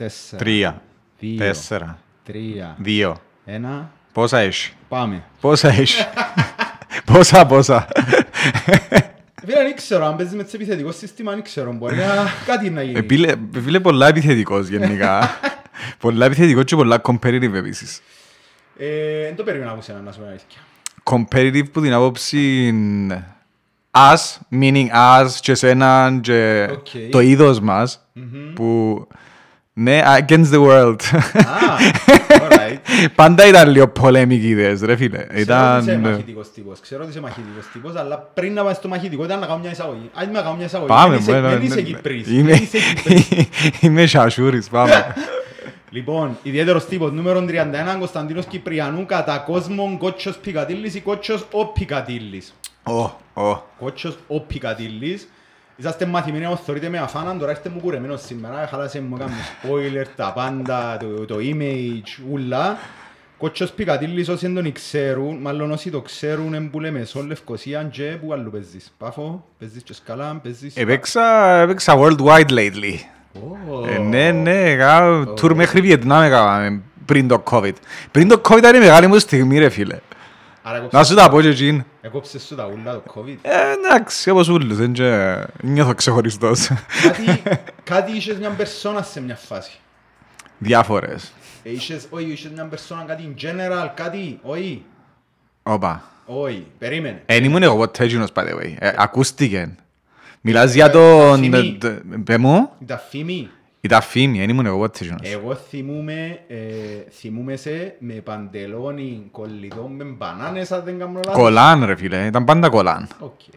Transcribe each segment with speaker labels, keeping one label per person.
Speaker 1: Τέσσερα. Τρία. Δύο. Τέσσερα. Τρία.
Speaker 2: Δύο. Ένα.
Speaker 1: Πόσα έχεις. Πάμε. Πόσα έχεις. πόσα, πόσα.
Speaker 2: Ε, φίλε, δεν ξέρω, αν παίζεις με τις επιθετικό σύστημα, δεν ξέρω, μπορεί να κάτι να γίνει. Ε,
Speaker 1: φίλε, φίλε πολλά επιθετικός γενικά. πολλά επιθετικός και πολλά competitive επίσης.
Speaker 2: Ε, δεν το περίμενα από σένα να σου πω αρέσει.
Speaker 1: Competitive που την άποψη us, meaning us και σέναν και okay. το είδος μας, mm-hmm. που ναι, against the world. Πάντα ήταν λίγο πολέμικοι ιδέες, ρε φίλε. Ξέρω ότι είσαι μαχητικός
Speaker 2: τύπος, ξέρω ότι είσαι μαχητικός τύπος, αλλά πριν να πας στο μαχητικό ήταν να κάνω μια εισαγωγή. Άντε να κάνω μια εισαγωγή. Πάμε, δεν είσαι ναι, ναι. Κυπρίς.
Speaker 1: Είμαι σασούρης, πάμε.
Speaker 2: Λοιπόν, ιδιαίτερος τύπος, νούμερο 31, Κωνσταντίνος Κυπριανού, κατά κόσμον Κότσος Πικατήλης ή Κότσος ο Πικατήλης. Ο, ο. Κότσος ο Πικατήλης. Είσαστε μαθημένοι όπως θεωρείτε με αφάναν, τώρα είστε μου κουρεμένος σήμερα, χάλασε μου έκαμε spoiler, τα πάντα, το, το image, ούλα. Κότσος Πικατήλης όσοι δεν τον ξέρουν, μάλλον όσοι το ξέρουν, εν που λέμε στον Λευκοσία και που άλλου παίζεις. Πάφο, παίζεις και σκαλά, παίζεις...
Speaker 1: Επέξα, επέξα worldwide lately. Oh. Ε, ναι, ναι, τουρ μέχρι Βιετνάμ έκαμε πριν το COVID. Πριν το COVID ήταν η μεγάλη μου στιγμή ρε φίλε. Να σου τα πω και εκείν.
Speaker 2: Έκοψες σου τα ούλα το COVID. Ε,
Speaker 1: Εντάξει, όπως ούλους, δεν και νιώθω ξεχωριστός.
Speaker 2: Κάτι είχες μια περσόνα σε μια φάση.
Speaker 1: Διάφορες.
Speaker 2: Ε, είχες, όχι, είχες μια περσόνα, κάτι in general, κάτι, όχι. Όπα. Όχι, περίμενε.
Speaker 1: Εν ήμουν εγώ ποτέ γίνος, by the ε, Ακούστηκε. Μιλάς για τον... Πε μου. Τα φήμη. Ήταν φήμη, δεν ήμουν εγώ πότε γίνοντας. Εγώ
Speaker 2: θυμούμε, ε, θυμούμαι σε με παντελόνι κολλητό, με μπανάνες αν δεν κάνω λάθος. Κολάν
Speaker 1: ρε φίλε, ήταν πάντα κολάν. Okay.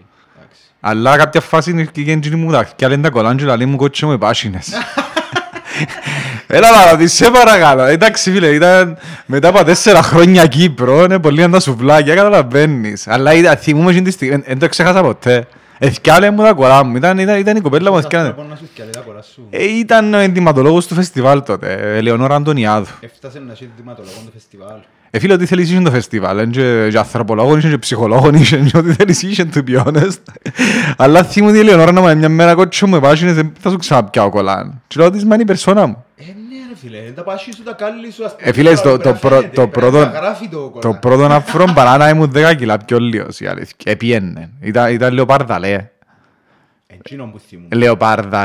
Speaker 1: Αλλά κάποια φάση και έγινε μου δάχτυα, λένε τα κολάν και λένε μου κότσο με πάσινες. Έλα λάθος, τι σε παρακαλώ. Εντάξει φίλε, ήταν μετά από τέσσερα χρόνια Κύπρο, είναι πολύ αντασουβλάκια, σουβλάκια, καταλαβαίνεις. Αλλά θυμούμαι την στιγμή, δεν το ξέχασα ποτέ. Εθιάλε μου τα κορά μου. Ήταν, ήταν, ήταν η κοπέλα μου. Εθιάλε. Ε, ήταν ο ενδυματολόγος του φεστιβάλ τότε, Ελεονόρα Αντωνιάδου.
Speaker 2: Έφτασε να είσαι ενδυματολόγος
Speaker 1: του φεστιβάλ. Ε, φίλε, ό,τι θέλεις είσαι το φεστιβάλ. Είσαι και ανθρωπολόγων, είσαι και ψυχολόγων, είσαι και ό,τι θέλεις είσαι, to be honest. Αλλά θύμουν η Ελεονόρα να μια μέρα κότσο μου θα σου ξαναπιάω κολλάν. Και λέω η περσόνα μου. Ε, ναι, φίλε. Τα
Speaker 2: ε, το, το, το, πρώτο, το πρώτο αφρόν
Speaker 1: παρά να ήμουν δέκα κιλά πιο λίγος, η αλήθεια. Επιένε. Ήταν, ήταν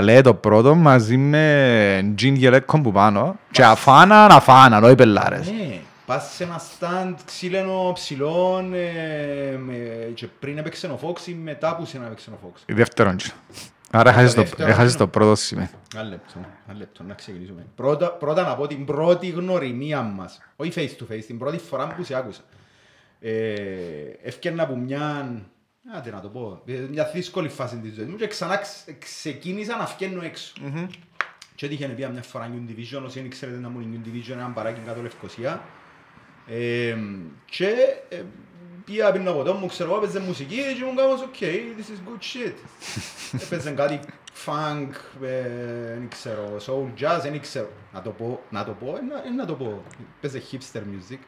Speaker 1: ε, που το πρώτο μαζί με τζιν γελέκκον που πάνω και αφάνα πελάρες.
Speaker 2: Ναι, πας σε ένα στάντ ε, πριν έπαιξε ο Φόξι, μετά που να ο
Speaker 1: Δεύτερον. Άρα έχασες το, έχασες το πρώτο σημείο.
Speaker 2: Ένα λεπτό, ένα λεπτό, να ξεκινήσουμε. Πρώτα, πρώτα να πω την πρώτη γνωριμία μας, όχι face to face, την πρώτη φορά που σε άκουσα. Ε, Ευκαιρνα από μια, άντε να το πω, μια δύσκολη φάση της ζωής μου και ξανά ξεκίνησα να φκενω εξω έξω. Mm-hmm. Και τύχαινε πια μια φορά New Division, όσοι δεν ξέρετε να μου είναι New Division, ένα μπαράκι κάτω Λευκοσία. Ε, και ε, πια πριν από μου, ξέρω, έπαιζε μουσική και ήμουν κάπως, ok, this is good shit. Έπαιζε κάτι funk, δεν ξέρω, soul jazz, δεν ξέρω. Να το πω, να το πω, να το πω. Έπαιζε hipster music.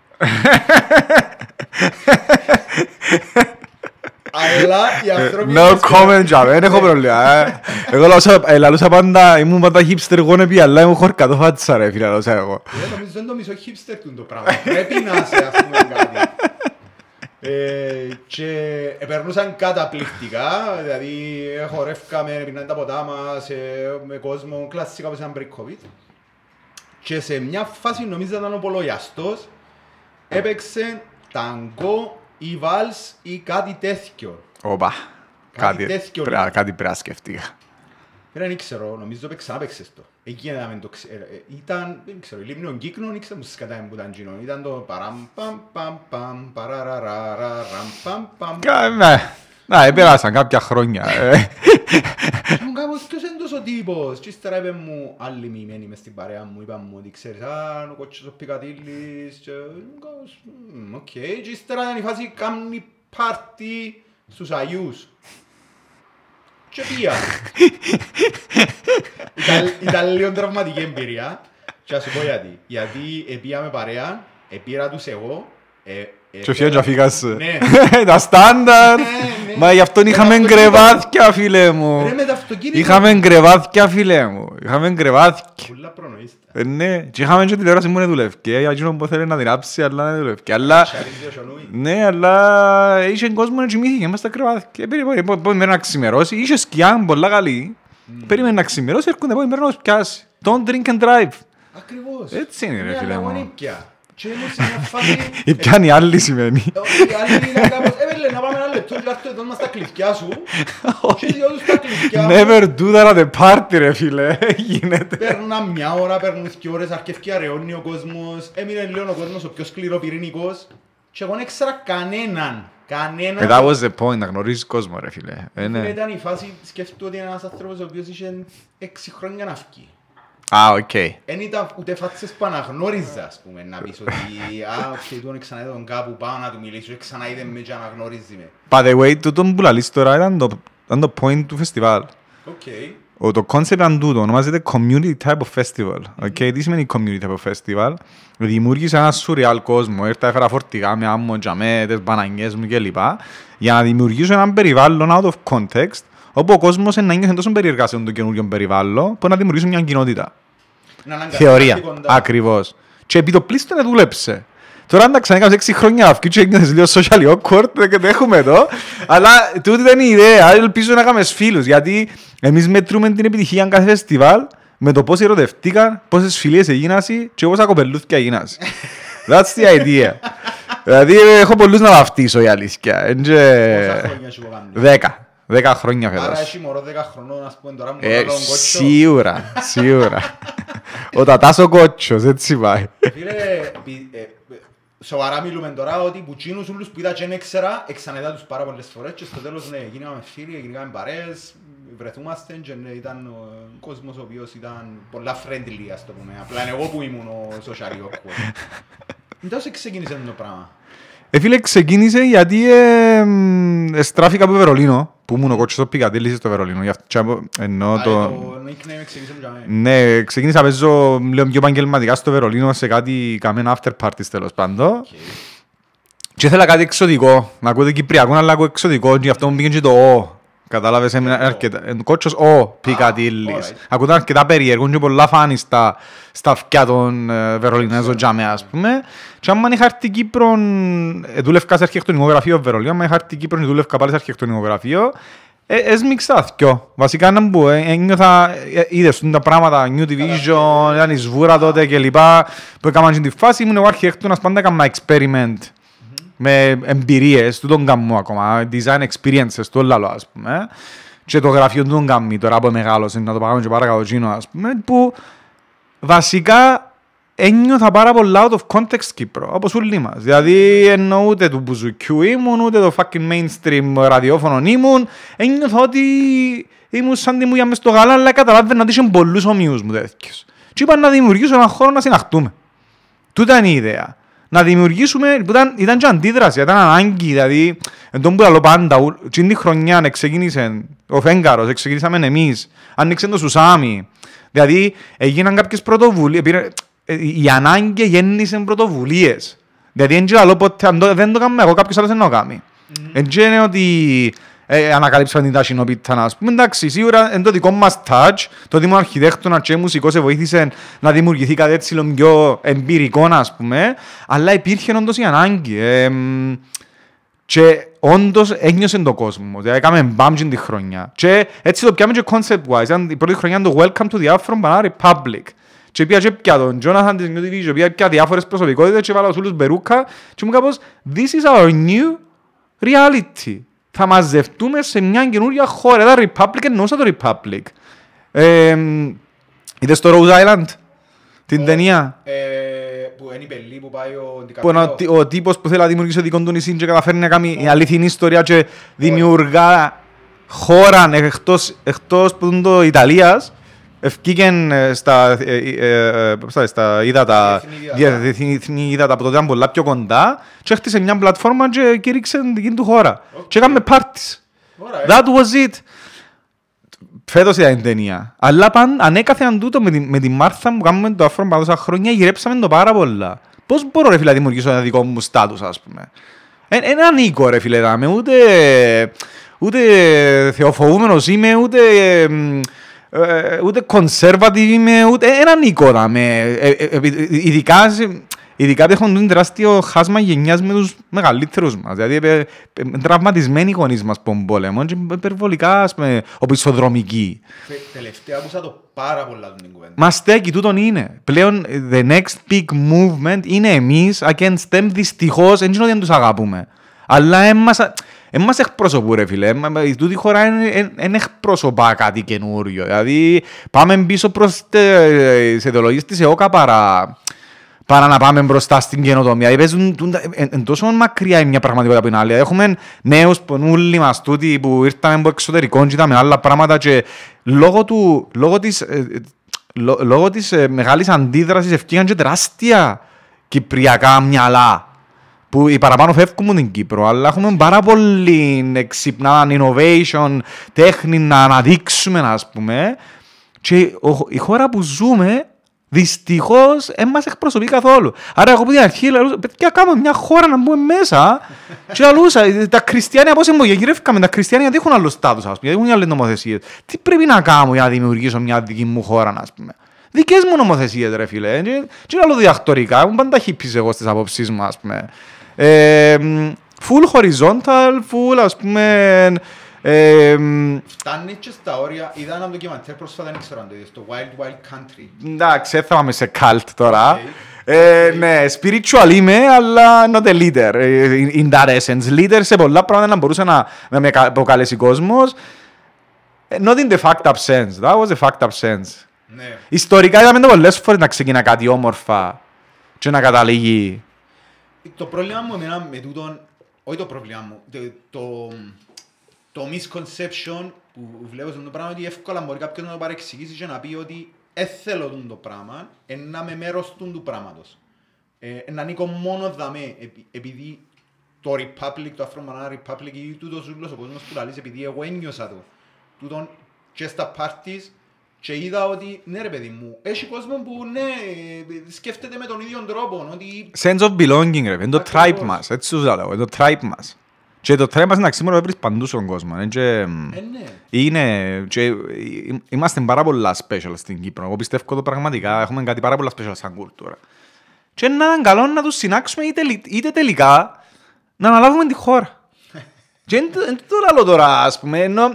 Speaker 2: Αλλά οι άνθρωποι... No comment,
Speaker 1: Τζαμ, δεν έχω πρόβλημα. Ε. Εγώ λαλούσα ε, πάντα, ήμουν πάντα hipster, εγώ είναι αλλά ήμουν χορκά, το φάτσα ρε φίλε, λαλούσα εγώ.
Speaker 2: Ε, νομίζω δεν το μισό hipster του το πράγμα. Πρέπει να είσαι, ας πούμε, κάτι.
Speaker 1: Ε, και
Speaker 2: περνούσαν καταπληκτικά, δηλαδή χορεύκαμε, πινάνε τα ποτά μας, ε, με κόσμο, κλασσικά όπως ήταν πριν COVID. Και σε μια φάση νομίζω ήταν ο Πολογιαστός, έπαιξε ταγκό ή βάλς ή κάτι τέτοιο.
Speaker 1: Όπα, κάτι, κάτι, τέτοιο, πρά, κάτι
Speaker 2: Δεν ξέρω, νομίζω παίξα, παίξες το. Εκεί να μην το ξέρω. Ε, ε, ήταν, δεν ξέρω, λίμνιον Γκίκνων ήξερα μου στις κατάμε που ήταν γίνον. Ήταν το παραμ, παμ, παμ, παμ, παραραραραραμ, παμ, παμ. Καλά,
Speaker 1: να, ναι, επέρασαν κάποια χρόνια. Ε.
Speaker 2: Μου κάπως, ποιος είναι τόσο τύπος. Και ύστερα είπε μου, άλλοι μημένη μες στην παρέα μου, είπαν μου ότι ξέρεις, α, ο κότσος ο Πικατήλης. Και κάπως, οκ. Και ύστερα ήταν η φάση, κάνει πάρτι στους Αγιούς και πήγα. ήταν, ήταν λίγο τραυματική εμπειρία και θα σου πω γιατί. Γιατί πήγαμε παρέα, επήρα τους εγώ, ε, ε, και φύγε και φύγασε. Τα στάνταρ. Ναι, ναι. Μα γι' αυτόν είχαμε γκρεβάθκια
Speaker 1: φίλε μου. Είχαμε γκρεβάθκια φίλε μου. Είχαμε γκρεβάθκια Πολλά προνοήστα. Ε, ναι. Και είχαμε και τηλεόραση μου να δουλευκέ. Για εκείνον που θέλει να δυνάψει αλλά να δουλευκέ. Αλλά... Ναι αλλά είχε κόσμο να τσιμήθηκε. Είμαστε κρεβάθια. Περίμενε να ξημερώσει. Είχε σκιά πολλά καλή. Περίμενε να ξημερώσει. Έρχονται πόδι μέρα να πιάσει. Don't drink and drive. Ακριβώς. Έτσι είναι ρε φίλε μου. Ή ε, πιάνει άλλη σημαίνει. Ε, είναι ε, να πάμε ένα λεπτό
Speaker 2: στα σου Never
Speaker 1: do that at the party ρε φίλε, γίνεται.
Speaker 2: μια ώρα, παίρνουν δύο ώρες, αρκευκή αραιώνει ο κόσμος, έμεινε λίγο ο κόσμος ο πιο σκληροπυρηνικός και εγώ δεν κανέναν. That was
Speaker 1: the να γνωρίζεις κόσμο ρε φίλε. Ναι. Ήταν η Α, οκ.
Speaker 2: Δεν ήταν ούτε φάτσες που αναγνώριζα, ας πούμε, να πεις ότι «Α, και τον ξανά είδε τον κάπου, πάω να του μιλήσω, ξανά είδε με και αναγνώριζε με».
Speaker 1: By the way, τούτο που λαλείς τώρα ήταν το, ήταν το point του φεστιβάλ. Οκ. Το concept ήταν τούτο, ονομάζεται Community Type of Festival. Οκ, τι σημαίνει Community Type of Festival. Δημιούργησε ένα surreal κόσμο, έρθα έφερα φορτηγά με άμμο, τζαμέ, τις μπανανιές μου κλπ. Για να δημιουργήσω ένα περιβάλλον out of context όπου ο κόσμος να νιώθει εντό των σε των καινούριο περιβάλλον, που να δημιουργήσουν μια κοινότητα. Θεωρία. Ακριβώς. Και επί το πλήστο να δούλεψε. Τώρα αν τα ξανακάνεις 6 χρόνια αυκή και έγινες λίγο social awkward και το έχουμε εδώ Αλλά τούτη ήταν η ιδέα, ελπίζω να κάνουμε φίλους, Γιατί εμείς μετρούμε την επιτυχία κάθε φεστιβάλ Με το πώς ερωτευτήκαν, πόσες φιλίες έγιναν και πόσα κοπελούθηκια έγιναν. That's the idea Δηλαδή έχω πολλούς να βαφτίσω η αλήθεια Πόσα χρόνια σου Δέκα Δέκα χρόνια φέτος. Άρα έχει
Speaker 2: μωρό δέκα χρονών,
Speaker 1: ας πούμε, τώρα μου ε, τον κότσο. Σίγουρα, σίγουρα. ο τατάς ο κότσος, έτσι πάει.
Speaker 2: Φίλε, ε, ε, σοβαρά μιλούμε τώρα ότι που τσίνους όλους που είδα και έξερα, εξανεδά τους πάρα πολλές φορές και στο τέλος, ναι, γίναμε φίλοι, γίναμε παρέες, βρεθούμαστε και ναι, ήταν ο κόσμος ο οποίος ήταν πολλά friendly, ας το πούμε. Απλά εγώ που ήμουν ο social awkward. Εντός ξεκίνησε το πράγμα.
Speaker 1: Ε, φίλε, ξεκίνησε γιατί ε, ε, στράφηκα από Βερολίνο, που ήμουν ο κότσος στο Πικατήλης στο Βερολίνο. Για αυτό, ενώ το... Ναι, ξεκίνησα να παίζω λέω, πιο επαγγελματικά στο Βερολίνο σε κάτι καμένα after party τέλος πάντων. Και ήθελα κάτι εξωτικό, να ακούω το Κυπριακό, αλλά ακούω εξωτικό, γι' αυτό μου πήγαινε και το «Ο». Κατάλαβες, έμεινα αρκετά. Κότσος, ο Πικατήλης. Ακούταν αρκετά περίεργο και πολλά φάνη στα, αυτιά των ε, Βερολινέζων τζάμε, ας πούμε. Και άμα είχα έρθει Κύπρο, ε, δούλευκα σε αρχιεκτονικό γραφείο Βερολίνο, άμα είχα έρθει Κύπρο, δούλευκα πάλι σε αρχιεκτονικό γραφείο. Έσμιξα ε, δυο. Βασικά να μπω, ένιωθα, είδες τα πράγματα, New Division, ήταν η σβούρα τότε κλπ. Που έκαναν την φάση, ήμουν εγώ αρχιεκτόνας, πάντα έκανα experiment με εμπειρίες του τον καμμού ακόμα, design experiences το άλλο, ας πούμε. Και το γραφείο του τον καμμί, τώρα που μεγάλωσε, να το πάμε και παρακαλώ, ας πούμε, που βασικά ένιωθα πάρα πολύ out of context Κύπρο, όπως όλοι μας. Δηλαδή, ενώ ούτε του μπουζουκιού ήμουν, ούτε το fucking mainstream ραδιόφωνο ήμουν, ένιωθα ότι ήμουν σαν τη μουλιά μες στο γάλα, αλλά καταλάβαινα ότι είσαι πολλου ομοιού μου τέτοιους. Και είπα να δημιουργήσω έναν χώρο να συναχτούμε. Τούτα είναι η ιδέα να δημιουργήσουμε, ήταν, ήταν και αντίδραση, ήταν ανάγκη, δηλαδή, εν τον που πάντα, την χρονιά ξεκίνησε ο Φέγγαρος, ξεκίνησαμε εμείς, άνοιξε το Σουσάμι, δηλαδή, έγιναν κάποιες πρωτοβουλίες, ε, η ανάγκη γέννησε πρωτοβουλίες. δηλαδή, εν και ποτέ, δεν το κάνουμε εγώ, κάποιος άλλος δεν το κάνει. Mm-hmm. Εν είναι ότι ε, ε, ανακαλύψαμε ανακαλύψαν την τασινοπίτα, α πούμε. Εντάξει, σίγουρα είναι το δικό μας touch, το ότι ήμουν αρχιδέκτονα και μουσικός σε βοήθησε να δημιουργηθεί κάτι έτσι πιο εμπειρικό, α πούμε. Αλλά υπήρχε όντως η ανάγκη. Ε, και όντως ένιωσε τον κόσμο. Δηλαδή, έκαμε μπάμπτζιν τη χρονιά. Και έτσι το πιάμε και concept wise. η πρώτη χρονιά το Welcome to the Afro Banana Republic. Και πια και πια τον Τζόναθαν της New Division, πια πια διάφορες προσωπικότητες και βάλα ο Σούλος μπερούκα και μου κάπως «This is our new reality» θα μαζευτούμε σε μια καινούργια χώρα. Τα Republic εννοούσα το Republic. Ε, Είδες το Rhode Island, την ε, ταινία. Ε, που είναι η πελή που πάει ο Ντικαπέλο. Ο τύπος που θέλει να δημιουργήσει δικό του νησί και καταφέρνει να κάνει αληθινή ιστορία και δημιουργά χώρα εκτός, εκτός Ιταλίας Ευκήκαν στα, στα διεθνή ύδατα από τότε ήταν πολλά πιο κοντά και έχτισε μια πλατφόρμα και κήρυξε την κοινή του χώρα. Και έκαμε πάρτις. Ε. That was it. Φέτος ήταν η ταινία. Αλλά παν, ανέκαθεν τούτο με, τη, Μάρθα που κάνουμε το αφρόν πάνω χρόνια γυρέψαμε το πάρα πολλά. Πώς μπορώ ρε φίλε να δημιουργήσω ένα δικό μου στάτους ας πούμε. Ε, ένα ανήκω ρε φίλε δάμε, ούτε, ούτε θεοφοβούμενος είμαι, ούτε... Ε, ε, ούτε conservative είμαι, ούτε ε, έναν εικόνα Ειδικά, ειδικά έχουν ένα τεράστιο χάσμα γενιάς με τους μεγαλύτερους μας. Δηλαδή, τραυματισμένοι οι γονείς μας που πόλεμο, και υπερβολικά οπισθοδρομικοί.
Speaker 2: Τελευταία άκουσα το πάρα πολλά
Speaker 1: την κουβέντα. Μα στέκει, τούτον είναι. Πλέον, the next big movement είναι εμείς, against them. Δυστυχώς, δεν είναι ότι δεν τους αγαπούμε. Αλλά έμασα. Εν μας εκπροσωπούν ρε φίλε, η τούτη χώρα δεν εκπροσωπά κάτι καινούριο. Δηλαδή πάμε πίσω προς τις ιδεολογίες της ΕΟΚΑ παρά, παρά να πάμε μπροστά στην καινοτομία. Δηλαδή εν τόσο μακριά μια πραγματικότητα από την άλλη. Έχουμε νέους πονούλοι μας τούτοι που ήρθαμε από εξωτερικό και είδαμε άλλα πράγματα και λόγω, του, λόγω της, ε, λόγω της ε, μεγάλης αντίδρασης ευκήγαν και τεράστια κυπριακά μυαλά που οι παραπάνω φεύγουν την Κύπρο, αλλά έχουμε πάρα πολύ εξυπνά, innovation, τέχνη να αναδείξουμε, ας πούμε. Και η χώρα που ζούμε, δυστυχώς, δεν μας εκπροσωπεί καθόλου. Άρα, εγώ από την αρχή λέω: Παιδιά, κάνουμε μια χώρα να μπούμε μέσα. και λαλούσα, τα Χριστιανία, πώ εμώ, γυρεύκαμε τα Χριστιανία, δεν έχουν άλλο στάτους, ας πούμε, Δεν έχουν άλλες νομοθεσίες. Τι πρέπει να κάνω για να δημιουργήσω μια δική μου χώρα, ας πούμε. Δικές μου νομοθεσίες, ρε φίλε. Τι άλλο διακτορικά, έχουν πάντα χύψει εγώ στις απόψεις μου, ας πούμε. Ε, full horizontal, full ας πούμε... Ε,
Speaker 2: Φτάνει και στα όρια, είδα ένα ντοκιμαντέρ πρόσφατα, δεν ξέρω αν το είδες, το Wild Wild
Speaker 1: Country. Εντάξει, θα είμαι σε cult τώρα. Okay. Ε, okay. ναι, spiritual είμαι, αλλά not a leader. Ε, in that essence, leader σε πολλά πράγματα να μπορούσε να, να με αποκαλέσει κόσμος. Ε, not in the fact of sense. That was the fact of sense. Ναι. Ιστορικά είδαμε πολλές φορές να ξεκινά κάτι όμορφα και να καταλήγει
Speaker 2: το πρόβλημα μου εμένα με τούτον, όχι το πρόβλημα μου, το, το, το misconception που βλέπω στον το πράγμα ότι εύκολα μπορεί κάποιος να το παρεξηγήσει και να πει ότι έθελω το πράγμα, να με μέρος του του πράγματος. Ε, να νίκω μόνο δαμέ, επειδή το Republic, το Afro Republic ή τούτος ούλος ο κόσμος που λαλείς, επειδή εγώ ένιωσα το. Τούτον και στα parties και είδα ότι ναι ρε παιδί μου,
Speaker 1: έχει κόσμο που ναι,
Speaker 2: σκέφτεται με τον ίδιο τρόπο. Ότι...
Speaker 1: Sense of belonging ρε, είναι το tribe μας, έτσι σου λέω, είναι το tribe μας. Και το tribe μας είναι αξίμορο να βρεις παντού στον κόσμο. Είναι, και... ε, ναι. είναι και... είμαστε πάρα πολλά special στην Κύπρο. Εγώ πιστεύω το πραγματικά, έχουμε κάτι πάρα πολλά special σαν κουλτούρα. Και είναι έναν καλό να τους συνάξουμε είτε, είτε τελικά να αναλάβουμε τη χώρα. και είναι το άλλο τώρα, ας πούμε, ενώ...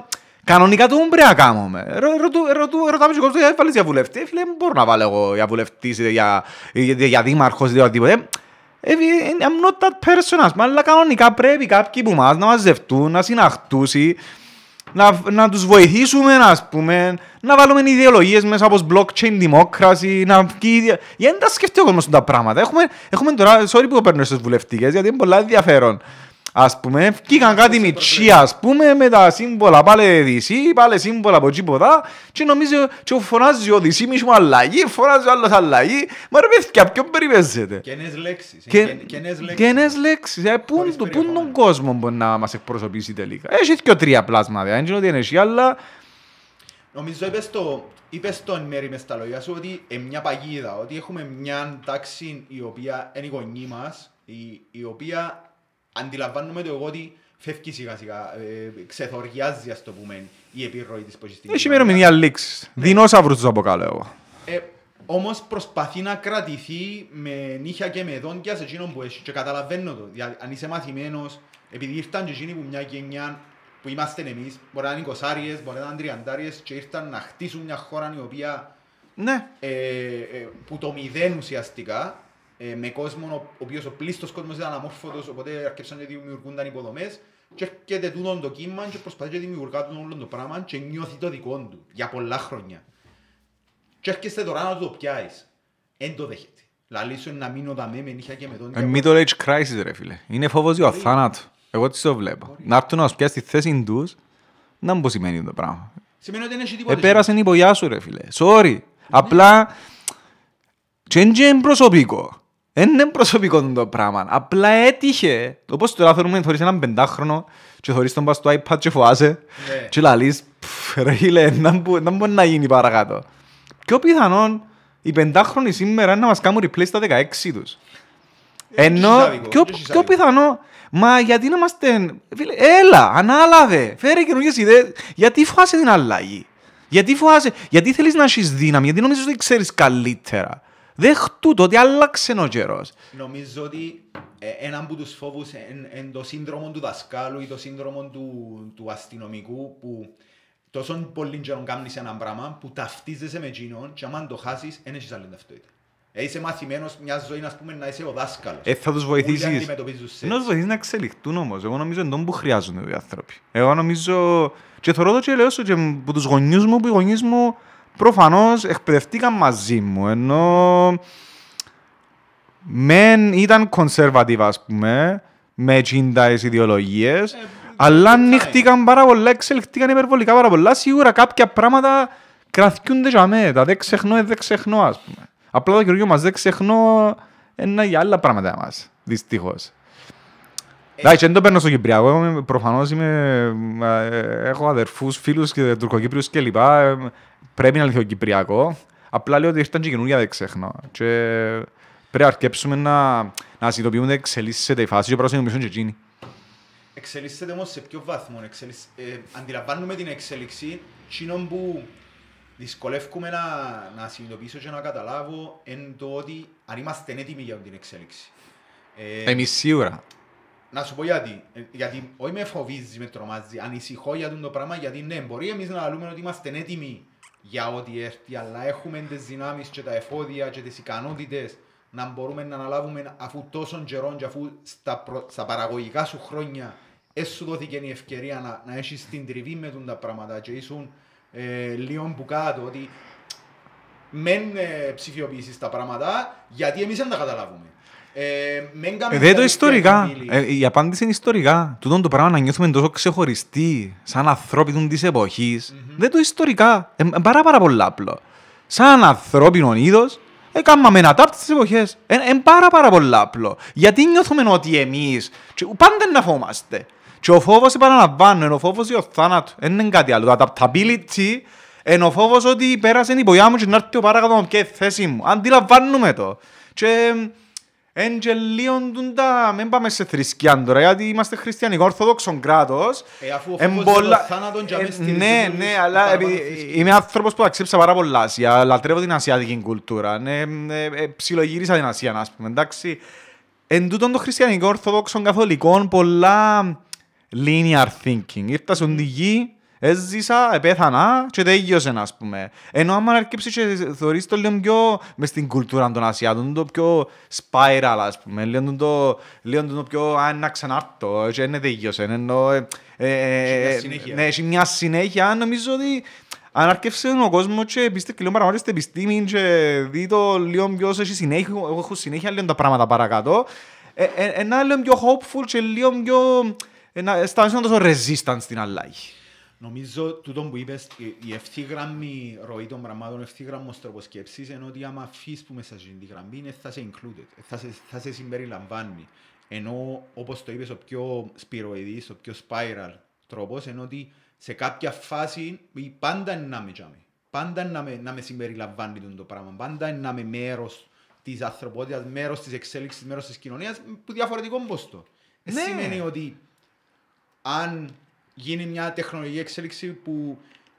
Speaker 1: Κανονικά το Ούμπρε κάνουμε. Ρωτάμε και θα βάλεις για βουλευτή. Ε, φίλε, μπορώ να βάλω εγώ για βουλευτής, ε, ε, για δήμαρχος, για οτιδήποτε. I'm not that person, αλλά κανονικά πρέπει κάποιοι που μας να μαζευτούν, να συναχτούσει, να, να τους βοηθήσουμε, ας πούμε, να βάλουμε ιδεολογίες μέσα από blockchain democracy, να βγει... Γιατί δεν τα σκεφτεί ο κόσμος τα πράγματα. Έχουμε, τώρα, sorry που παίρνω στους βουλευτικές, γιατί είναι πολλά ενδιαφέρον. Ας πούμε, βγήκαν κάτι με τσί, ας πούμε, με τα σύμβολα, πάλι δυσί, πάλι σύμβολα από τσίποδα και νομίζω και φωνάζει ο δυσί, μισού αλλαγή, φωνάζει ο άλλος αλλαγή, μα ρε παιδιά, ποιον περιπέζεται. Καινές λέξεις. Ε, Καινές λέξεις. Ε, πού τον κόσμος μπορεί να μας εκπροσωπήσει τελικά. Έχει και τρία πλάσμα, δεν ξέρω τι είναι, αλλά...
Speaker 2: Νομίζω είπες το, είπες το εν μέρη μες τα λόγια σου ότι είναι μια παγίδα, ότι έχουμε μια τάξη η οποία είναι η γονή μας, η, η οποία αντιλαμβάνομαι το εγώ ότι φεύγει σιγά σιγά, ε, ξεθοριάζει ας το πούμε η επιρροή της ποσιστικής.
Speaker 1: έχει μέρος μια λήξη. λήξης, ναι. δεινόσαυρους τους αποκαλώ εγώ.
Speaker 2: Ε, όμως προσπαθεί να κρατηθεί με νύχια και με δόντια σε εκείνον που έχει και καταλαβαίνω το. Δηλαδή, αν είσαι μαθημένος, επειδή ήρθαν και εκείνοι που μια γενιά που είμαστε εμείς, μπορεί να είναι εικοσάριες, μπορεί να είναι τριαντάριες και ήρθαν να χτίσουν μια χώρα η οποία ναι. ε, ε, που το μηδέν ουσιαστικά ε, με κόσμο ο οποίος ο πλήστος κόσμος ήταν αμόρφωτος, οπότε αρκεψαν να δημιουργούνταν υποδομές. Και έρχεται τούτο το κύμα και προσπαθεί να δημιουργά τούτο όλο το πράγμα και νιώθει το δικό του για πολλά χρόνια. Και έρχεσαι τώρα να το πιάει. Δεν το δέχεται. Λαλή σου να μείνω τα με νύχια και με τον. Είναι
Speaker 1: middle age crisis, ρε φίλε. Είναι φόβος για θάνατο. Εγώ τις το βλέπω. Να έρθουν να σου πιάσει τη θέση του, να μου σημαίνει το πράγμα.
Speaker 2: Σημαίνει ότι δεν έχει τίποτα. Επέρασε
Speaker 1: η υπογειά σου, ρε φίλε. Sorry. Ναι. Απλά. Τι είναι προσωπικό. Δεν είναι προσωπικό το πράγμα. Απλά έτυχε. Όπως τώρα θέλουμε να έναν πεντάχρονο και θωρείς τον πας στο iPad και φοάσαι ναι. και ρε δεν να μπορεί να γίνει παρακάτω. Πιο πιθανόν, οι πεντάχρονοι σήμερα είναι να μας κάνουν replay στα 16 τους. Ε, Ενώ, πιο, πιθανό, μα γιατί να είμαστε, έλα, ανάλαβε, φέρε καινούργιες ιδέες, γιατί φοάσαι την αλλαγή. Γιατί θέλει γιατί θέλεις να έχεις δύναμη, γιατί νομίζεις ότι ξέρεις καλύτερα δέχτου το ότι άλλαξε ο καιρός.
Speaker 2: Νομίζω ότι ε, ένα από τους φόβους είναι το σύνδρομο του δασκάλου ή το σύνδρομο του, του αστυνομικού που τόσο πολύ καιρό κάνεις ένα πράγμα που ταυτίζεσαι με εκείνον και αν το χάσεις, δεν έχει άλλη ταυτότητα. Ε, είσαι μαθημένος μιας ζωής να, είσαι ο δάσκαλος. Ε, θα τους βοηθήσει. Να τους
Speaker 1: βοηθήσεις να εξελιχθούν όμως. Εγώ νομίζω εντό που χρειάζονται οι άνθρωποι. Εγώ νομίζω. Και θεωρώ το και λέω και του γονεί μου που οι γονεί μου Προφανώς εκπαιδευτήκαν μαζί μου, ενώ μεν ήταν κονσερβατίβα, ας πούμε, με τσίντα ιδεολογίες, ε, αλλά νύχτηκαν πάρα πολλά, εξελιχτήκαν υπερβολικά πάρα πολλά. Σίγουρα κάποια πράγματα κρατιούνται για μένα. Δεν ξεχνώ, δεν ξεχνώ, ας πούμε. Απλά το καινούργιο μας δεν ξεχνώ ένα για άλλα πράγματα μας. Δυστυχώς. Ε, Εντάξει, δεν το παίρνω στο Κυπριακό. Προφανώς ε, έχω αδερφούς, φίλους και τουρκοκύπριους κλπ πρέπει να λυθεί ο Κυπριακό. Απλά λέω ότι ήταν και καινούργια δεν ξέχνω. Και πρέπει να αρκέψουμε να, να συνειδητοποιούμε ότι εξελίσσεται η φάση και πρέπει να συνειδητοποιήσουμε και εκείνη.
Speaker 2: Εξελίσσεται όμως σε ποιο βάθμο. Εξελίσ... Ε, αντιλαμβάνουμε την εξέλιξη κοινων που δυσκολεύουμε να, να συνειδητοποιήσω και να καταλάβω εν το ότι αν είμαστε έτοιμοι για την εξέλιξη. Ε, Εμείς σίγουρα. Να σου πω γιατί. Ε, γιατί όχι με φοβίζεις, με τρομάζεις. Ανησυχώ για το πράγμα γιατί ναι, μπορεί να λέμε ότι είμαστε έτοιμοι για ό,τι έρθει, αλλά έχουμε τις δυνάμεις και τα εφόδια και τις ικανότητες να μπορούμε να αναλάβουμε αφού τόσων καιρών και αφού στα, προ... στα παραγωγικά σου χρόνια έσου δόθηκε η ευκαιρία να, να έχεις την τριβή με τα πράγματα και ήσουν ε, λίγο που κάτω ότι μεν ε, ψηφιοποιήσεις τα πράγματα γιατί εμείς δεν τα καταλάβουμε. Ε, ε δεν το ιστορικά. Ε,
Speaker 1: η απάντηση είναι ιστορικά. Τούτον το πράγμα να νιώθουμε τόσο ξεχωριστοί, σαν ανθρώπινο της εποχής, mm-hmm. δεν το ιστορικά. Ε, ε πάρα πάρα πολύ απλό. Σαν ανθρώπινο είδο, έκαναμε ε, ένα τάπ τι εποχές. Ε, ε, πάρα πάρα πολύ απλό. Γιατί νιώθουμε ότι εμείς πάντα να φοβόμαστε. Και ο φόβος, επαναλαμβάνω, ο φόβος για ο θάνατο. Δεν είναι κάτι άλλο. Το adaptability είναι ο φόβος ότι πέρασε η μπογιά μου και να έρθει ο παράγοντα και θέση μου. Αντιλαμβάνουμε το. Και Εν τα... Μην πάμε σε θρησκεία τώρα, γιατί είμαστε χριστιανικό ορθοδόξο κράτος.
Speaker 2: Ε, αφού εμπολα... ε, Ναι, ναι, αλλά
Speaker 1: είμαι άνθρωπος που αξίψα πάρα πολλά Ασία, λατρεύω την ασιατική κουλτούρα. Ναι, ε, ε, ψιλογύρισα την Ασία, να πούμε, εντάξει. Εν τούτον το χριστιανικό ορθοδόξο καθολικό, πολλά linear thinking. Ήρθα στον τη γη, Έζησα, επέθανα και τέγιωσε, ας πούμε. Ενώ άμα αρκέψει και θεωρείς το λίγο πιο μες στην κουλτούρα των Ασιάτων, το πιο spiral, ας πούμε. Λίγο το, λίγο το πιο, α, να ε, ναι, δεν τέγιωσε. Ναι, ενώ, ε, ε, ε, ε ναι, έχει μια συνέχεια. Νομίζω ότι αν αρκεύσε ο κόσμος και και λίγο παραπάνω στην επιστήμη και δει το λίγο πιο έχει συνέχεια, έχω συνέχεια λίγο τα πράγματα παρακάτω, ε, ένα λίγο πιο hopeful και λίγο πιο... Να τόσο resistance στην αλλαγή.
Speaker 2: Νομίζω τούτο που είπες, ε, η ευθύγραμμη ροή των πραγμάτων, η ευθύγραμμος τρόπος σκέψης, ενώ ότι άμα αφήσεις που μέσα στην γραμμή είναι θα σε included, θα σε, θα σε συμπεριλαμβάνει. Ενώ όπως το είπες, ο πιο σπυροειδής, ο πιο spiral τρόπος, ενώ ότι σε κάποια φάση πάντα είναι να με τζάμε. Πάντα είναι να με, να με συμπεριλαμβάνει το πράγμα. Πάντα είναι να με μέρος της ανθρωπότητας, μέρος της εξέλιξης, μέρος της κοινωνίας, που διαφορετικό μπόστο. Ε, ναι. Σημαίνει ότι αν γίνει μια τεχνολογική εξέλιξη που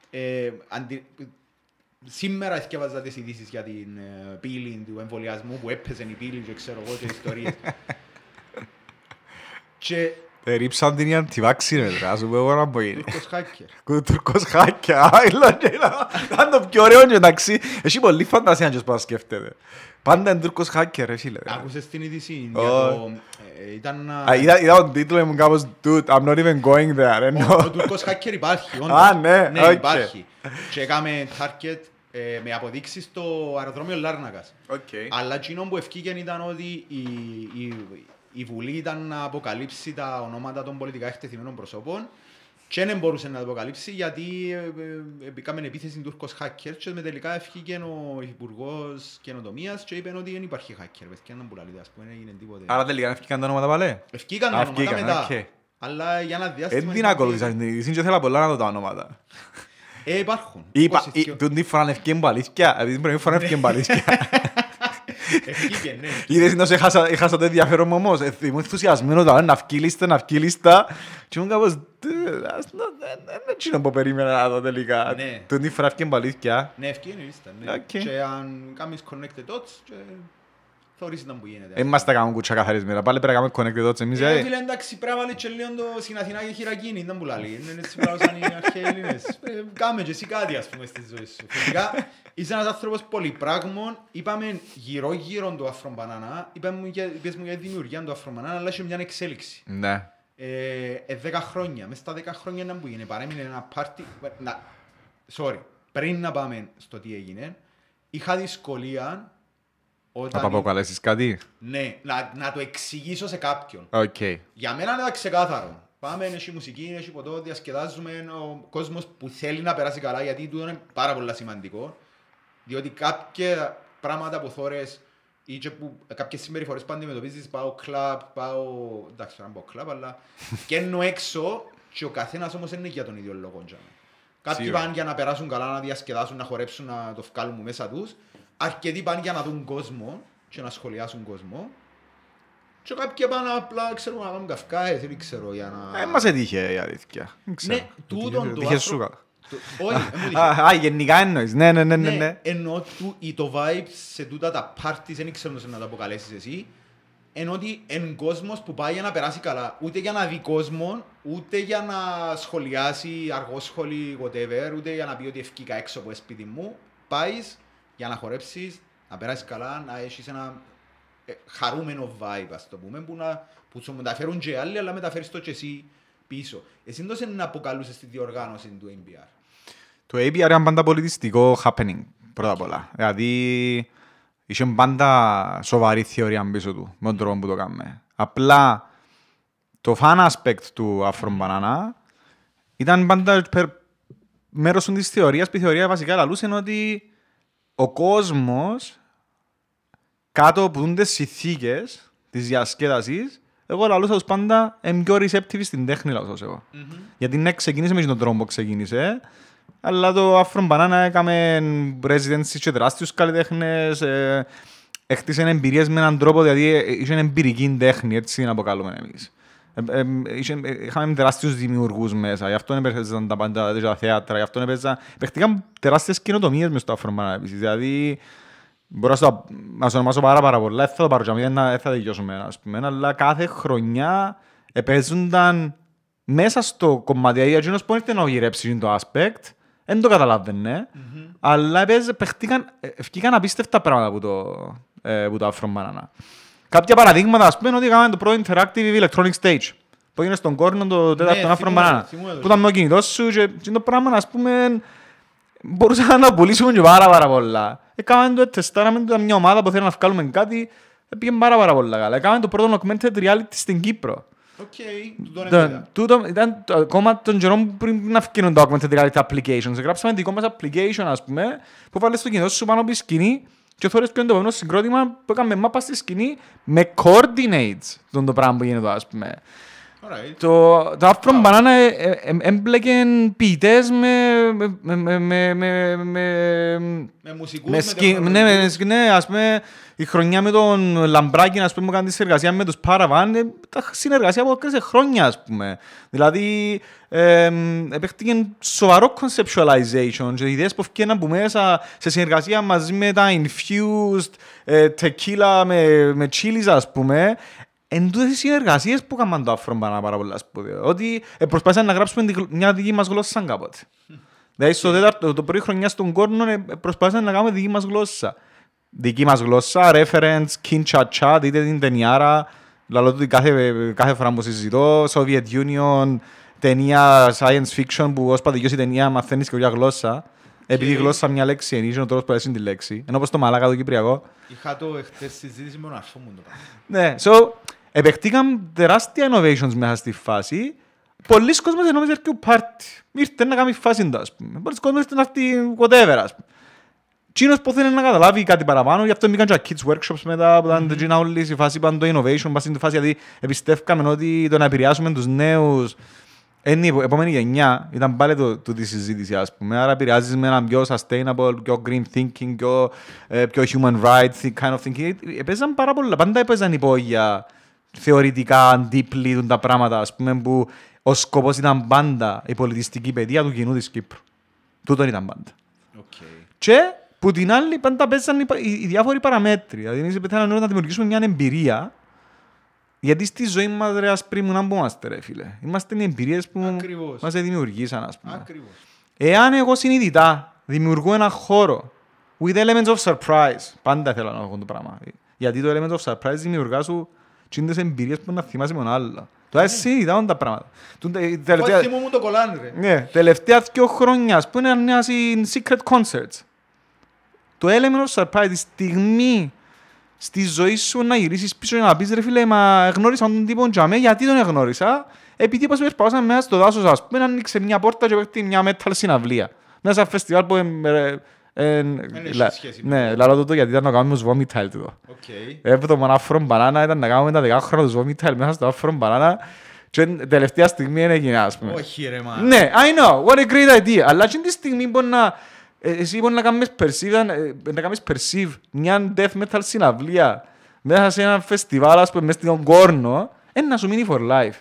Speaker 2: ε, αντι... σήμερα σκεύαζα τις ειδήσεις για την ε, πύλη του εμβολιασμού που έπαιζε η πύλη και ξέρω εγώ τις ιστορίες.
Speaker 1: και ε, ρίψαν την με ρε, ας πούμε, να πω είναι. Τουρκος
Speaker 2: χάκερ.
Speaker 1: Τουρκος χάκερ, ήταν το πιο ωραίο και εντάξει, έχει πολύ φαντασία να σκέφτεται. Πάντα είναι Τουρκος χάκερ, ρε φίλε. Άκουσες την είδηση,
Speaker 2: ε, ήταν... Είδα
Speaker 1: τον τίτλο μου κάπως, dude, I'm not even going there, Ο
Speaker 2: Τουρκος χάκερ υπάρχει, όντως. Α, ναι, ναι, υπάρχει. Και έκαμε target ε, με αποδείξεις στο αεροδρόμιο Λάρνακας. Αλλά εκείνο που ευκήγεν ήταν ότι η Βουλή ήταν να αποκαλύψει τα ονόματα των πολιτικά εκτεθειμένων προσώπων και δεν μπορούσε να το αποκαλύψει γιατί ε, ε, επικάμεν επίθεση Τούρκος hacker και με τελικά ευχήκε ο Υπουργός Καινοτομίας και είπε ότι δεν υπάρχει hacker. Βεθκιά να μπουλαλείται, ας πούμε, έγινε τίποτε. Άρα
Speaker 1: τελικά ευχήκαν τα ονόματα παλέ. Ευχήκαν τα ονόματα μετά. Okay.
Speaker 2: Αλλά για να διάστημα... Δεν
Speaker 1: την ακολούθησαν, δεν ήθελα πολλά να δω τα ονόματα.
Speaker 2: Ε, υπάρχουν.
Speaker 1: Είπα, τούτη φορά ευκέμπα αλήθεια, επειδή πρέπει να φορά ευκέμπα αλήθεια. Ευκήκε, ναι. Είδες να έχασα, έχασα το ενδιαφέρον μου όμως. Ε, είμαι ενθουσιασμένος, αλλά δηλαδή, να αυκύλιστα, να αυκύλιστα. Και ήμουν κάπως, ε, ε, δεν είναι που περίμενα να δω τελικά. Ναι. Τον ήφερα ευκέμπα αλήθεια.
Speaker 2: Ναι, ευκέμπα αλήθεια. Και αν κάνεις connected dots, Θεωρείς ήταν που γίνεται.
Speaker 1: Ε, είμαστε κάνουν κουτσά καθαρισμένα. Πάλι πρέπει να κάνουμε connect εδώ εμείς. Ε, φίλε,
Speaker 2: εντάξει, πράγμα λέει και λίγο στην Αθηνά και χειρακίνη. Δεν που λέει. Είναι έτσι πράγμα σαν οι αρχαίοι Έλληνες. Ε, κάμε και εσύ κάτι, ας πούμε, στη ζωή σου. Φυσικά, είσαι ένας άνθρωπος πολυπράγμων. Είπαμε γύρω-γύρω του Αφρομπανάνα. μου για τη δημιουργία του Αφρομπανάνα, αλλά είσαι μια εξέλιξη. Ναι. Ε, ε δέκα χρόνια. Μέσα στα δέκα χρόνια να που γίνει. Παρέμεινε ένα πάρτι. Να, sorry. Πριν να πάμε στο τι έγινε, είχα δυσκολία όταν... Να κάτι. Ναι, να, να το εξηγήσω σε κάποιον. Okay. Για μένα είναι ξεκάθαρο. Πάμε, έχει μουσική, έχει ποτό, διασκεδάζουμε. Ο κόσμος που θέλει να περάσει καλά, γιατί του είναι πάρα πολύ σημαντικό. Διότι κάποια πράγματα που θόρε ή και που κάποιες που αντιμετωπίζεις, πάω κλαμπ, πάω... εντάξει, να πω κλαμπ, αλλά... Καίνω έξω και ο καθένας όμως είναι για τον ίδιο λόγο. Κάποιοι πάνε για να περάσουν καλά, να διασκεδάσουν, να χορέψουν, να το βγάλουν μέσα τους αρκετοί πάνε για να δουν κόσμο και να σχολιάσουν κόσμο. Και κάποιοι πάνε απλά, ξέρω, να κάνουν καυκά, ε, δεν ξέρω, για να... Ε, μας
Speaker 1: έτυχε η αλήθεια. Ναι,
Speaker 2: τούτον το άνθρωπο... Όχι, Α,
Speaker 1: γενικά εννοείς, ναι, ναι, ναι, ναι. ναι, ναι.
Speaker 2: Ενώ το vibe σε τούτα τα parties, δεν ξέρω να τα αποκαλέσεις εσύ, ενώ ότι εν κόσμος που πάει για να περάσει καλά, ούτε για να δει κόσμο, ούτε για να σχολιάσει αργόσχολη, whatever, ούτε για να πει ότι ευκήκα έξω από σπίτι μου, πάεις για να χορέψεις, να περάσεις καλά, να έχεις ένα ε, χαρούμενο vibe, ας το πούμε, που, να, που σου μεταφέρουν και άλλοι, αλλά μεταφέρεις το και εσύ πίσω. Εσύ δεν είναι να αποκαλούσες τη διοργάνωση του ABR.
Speaker 1: Το ABR είναι πάντα πολιτιστικό happening, πρώτα απ' όλα. Δηλαδή, είχε πάντα σοβαρή θεωρία πίσω του, με τον τρόπο που το κάνουμε. Απλά, το fan aspect του Afro Banana ήταν πάντα ε, μέρος της θεωρίας, που η θεωρία βασικά λαλούσε είναι ότι ο κόσμος, κάτω από τις συνθήκες της διασκέδασης, εγώ λαλούσα τους πάντα είμαι πιο receptive στην τέχνη, λαλούσα εγώ. Mm-hmm. Γιατί ναι, ξεκίνησε με τον τρόπο που ξεκίνησε, αλλά το Afro Banana έκαμε residency και δράστιους καλλιτέχνες. Ε, Έχτισε με έναν τρόπο, δηλαδή ε, ε, είχε εμπειρική τέχνη, έτσι να αποκαλούμε εμείς. Ε, είχαμε τεράστιους δημιουργούς μέσα, γι' αυτό έπαιζαν τα πάντα τα θέατρα, γι' αυτό έπαιζαν... Παίχτηκαν τεράστιες κοινοτομίες μες στο Αφρομανάπησης, δηλαδή... Μπορώ να σου ονομάσω πάρα πάρα πολλά, δεν θα το πάρω και δεν θα τελειώσουμε, ας πούμε, αλλά κάθε χρονιά επέζονταν μέσα στο κομμάτι, γιατί εκείνος που έρθει να γυρέψει το aspect, δεν το καταλαβαινε αλλά παίχτηκαν, ε, ευκήκαν απίστευτα πράγματα που το, ε, που το Κάποια παραδείγματα, ας πούμε, ότι είχαμε το πρώτο interactive electronic stage που έγινε στον κόρνο το ναι, τέταρτο άφρο μπανάνα. Που ήταν με ο κινητός σου και, το πράγμα, ας πούμε, μπορούσαμε να το πουλήσουμε και πάρα πάρα πολλά. Έκαναμε το τεστάραμε, ήταν μια ομάδα που θέλει να βγάλουμε κάτι, πήγε πάρα πάρα πολλά καλά. Έκαναμε το πρώτο augmented reality στην Κύπρο. Τούτο ήταν ακόμα τον καιρό πριν να φτιάξουν το augmented reality applications. Γράψαμε δικό μας application, ας πούμε, που βάλεις το κινητό σου πάνω από τη σκηνή και ποιο είναι το συγκρότημα που έκαμε μάπα στη σκηνή με coordinates τον το πράγμα που γίνεται, ας πούμε. Το, το μπανάνα Banana ε, ε, ε, έμπλεκε ποιητές με... με, με, με, Ναι, ας πούμε, η χρονιά με τον Λαμπράκη, ας πούμε, που κάνει τη συνεργασία με τους Παραβάν, τα συνεργασία από έκρασε χρόνια, ας πούμε. Δηλαδή, επέκτηκε σοβαρό conceptualization και ιδέες που ευκέναν από μέσα σε συνεργασία μαζί με τα infused tequila με chilies, ας πούμε εν τούτες συνεργασίες που έκαναν το άφρον πάνω πάρα πολλά σπουδαίο. Ότι ε, προσπάθησαν να γράψουμε μια δική μας γλώσσα σαν κάποτε. Δηλαδή στο τέταρτο, το πρώτη χρονιάς στον κόρνο ε, προσπάθησαν να κάνουμε δική μας γλώσσα. Δική μας γλώσσα, reference, kin cha cha, δείτε την ταινιάρα, λαλό του κάθε, κάθε φορά που συζητώ, Soviet Union, ταινία science fiction που ως η ταινία μαθαίνεις και μια γλώσσα. Επειδή η γλώσσα μια λέξη ενίσχυε ο τρόπος που αρέσει τη λέξη. Ενώ όπως το μαλάκα το Κυπριακό.
Speaker 2: Είχα το χτε συζήτηση με τον αφού μου.
Speaker 1: Ναι, so Επεκτήκαν τεράστια innovations μέσα στη φάση. Πολλοί κόσμοι δεν νόμιζαν ο πάρτι. Ήρθε να κάνει φάση, ας πούμε. Πολλοί κόσμοι ήρθαν να έρθει whatever, ας πούμε. που θέλει να καταλάβει κάτι παραπάνω, γι' αυτό μπήκαν και kids workshops μετά, που ήταν τσίνα όλη η φάση πάνω το innovation, πάνω στην φάση, γιατί ότι το να επηρεάσουμε τους νέους η επόμενη γενιά, ήταν πάλι το, το της συζήτηση, ας πούμε. Άρα επηρεάζεις με έναν πιο sustainable, πιο green thinking, πιο, πιο human rights kind of thinking. Παίζαν πάρα πολλά, πάντα έπαιζαν υπόγεια θεωρητικά αντίπλη τα πράγματα, ας πούμε, που ο σκοπός ήταν πάντα η πολιτιστική παιδεία του κοινού της Κύπρου. Τούτον ήταν πάντα. Okay. Και που την άλλη πάντα παίζαν οι, οι, οι διάφοροι παραμέτρια. Δηλαδή, πέθανε να δημιουργήσουμε μια εμπειρία γιατί στη ζωή μας, ρε, ας πριν να μπούμαστε, ρε, φίλε. Είμαστε οι εμπειρίες που Μας δημιουργήσαν, ας πούμε. Ακριβώς. Εάν εγώ συνειδητά δημιουργώ ένα χώρο with elements of surprise, πάντα θέλω να έχω το πράγμα. Γιατί το element of surprise δημιουργά σου τι είναι τις εμπειρίες που να θυμάσαι μόνο άλλα. Τώρα ναι. εσύ είδαμε τα πράγματα. Τελευταία... Όχι
Speaker 2: μου το κολλάνε ρε. Ναι,
Speaker 1: τελευταία δύο χρόνια, που είναι ένα secret concerts. Το έλεγχο σου πάει τη στιγμή στη ζωή σου να γυρίσεις πίσω και να πεις ρε φίλε, μα γνώρισα τον τύπο τζαμέ, γιατί τον εγνώρισα? Επειδή πως περπάωσα μέσα στο δάσος, ας πούμε, να άνοιξε μια πόρτα και παίχτηκε μια metal συναυλία. Μέσα φεστιβάλ που ε, ναι, λαλό το γιατί ήταν να κάνουμε τους βόμιταλ του. Έπτω με ένα μπανάνα ήταν να κάνουμε τα δεκάχρονα τους βόμιταλ μέσα στο φρον μπανάνα και τελευταία στιγμή είναι έγινε, ας πούμε. Όχι ρε μάνα. Ναι, I know, what a great idea. Αλλά και τη στιγμή μπορεί να... Ε, εσύ μπορεί να κάνεις perceive, ε, να κάνεις perceive μια death metal συναυλία μέσα σε ένα φεστιβάλ, ας πούμε, μέσα στον κόρνο, είναι να σου μείνει for life.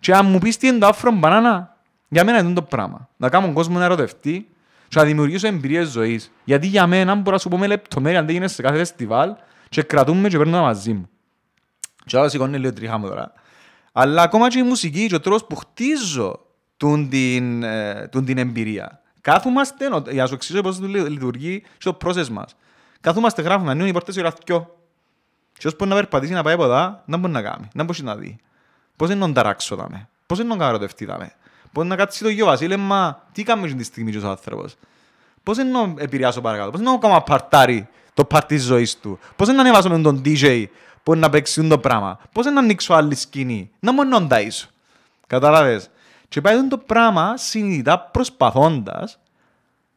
Speaker 1: Και αν μου πεις τι είναι το άφρο μπανάνα, για μένα είναι το πράγμα. Να κάνουν κόσμο να ερωτευτεί, και να δημιουργήσω εμπειρίες ζωής. Γιατί για μένα μπορώ να σου πω με λεπτομέρεια αν δεν γίνεται σε κάθε φεστιβάλ και κρατούμε και παίρνουμε μαζί μου. Και άλλος σηκώνει λίγο τρίχα μου τώρα. Αλλά ακόμα και η μουσική και ο τρόπος που χτίζω τον την, ε, τον την εμπειρία. Κάθομαστε, για να σου εξηγήσω πώς λειτουργεί στο πρόσες μας. Κάθομαστε, γράφουμε, ανοίγουν οι πόρτες οι ραφτυό. Και όσο μπορεί να περπατήσει να πάει ποτά, να μπορεί να κάνει, να μπορεί να δει. Πώς είναι να ταράξω δάμε, είναι να καροτευτεί δάμε. Μπορεί να κάτσει το γιο Βασίλη, μα τι κάνουμε τη στιγμή ο άνθρωπος. Πώς να επηρεάσω παρακάτω, πώς να κάνω παρτάρι το πάρτι της ζωής του, πώς να ανεβάσω με τον DJ που να παίξει το πράγμα, πώς να ανοίξω άλλη σκηνή, να μόνο να Κατάλαβε. Και πάει το πράγμα συνειδητά προσπαθώντας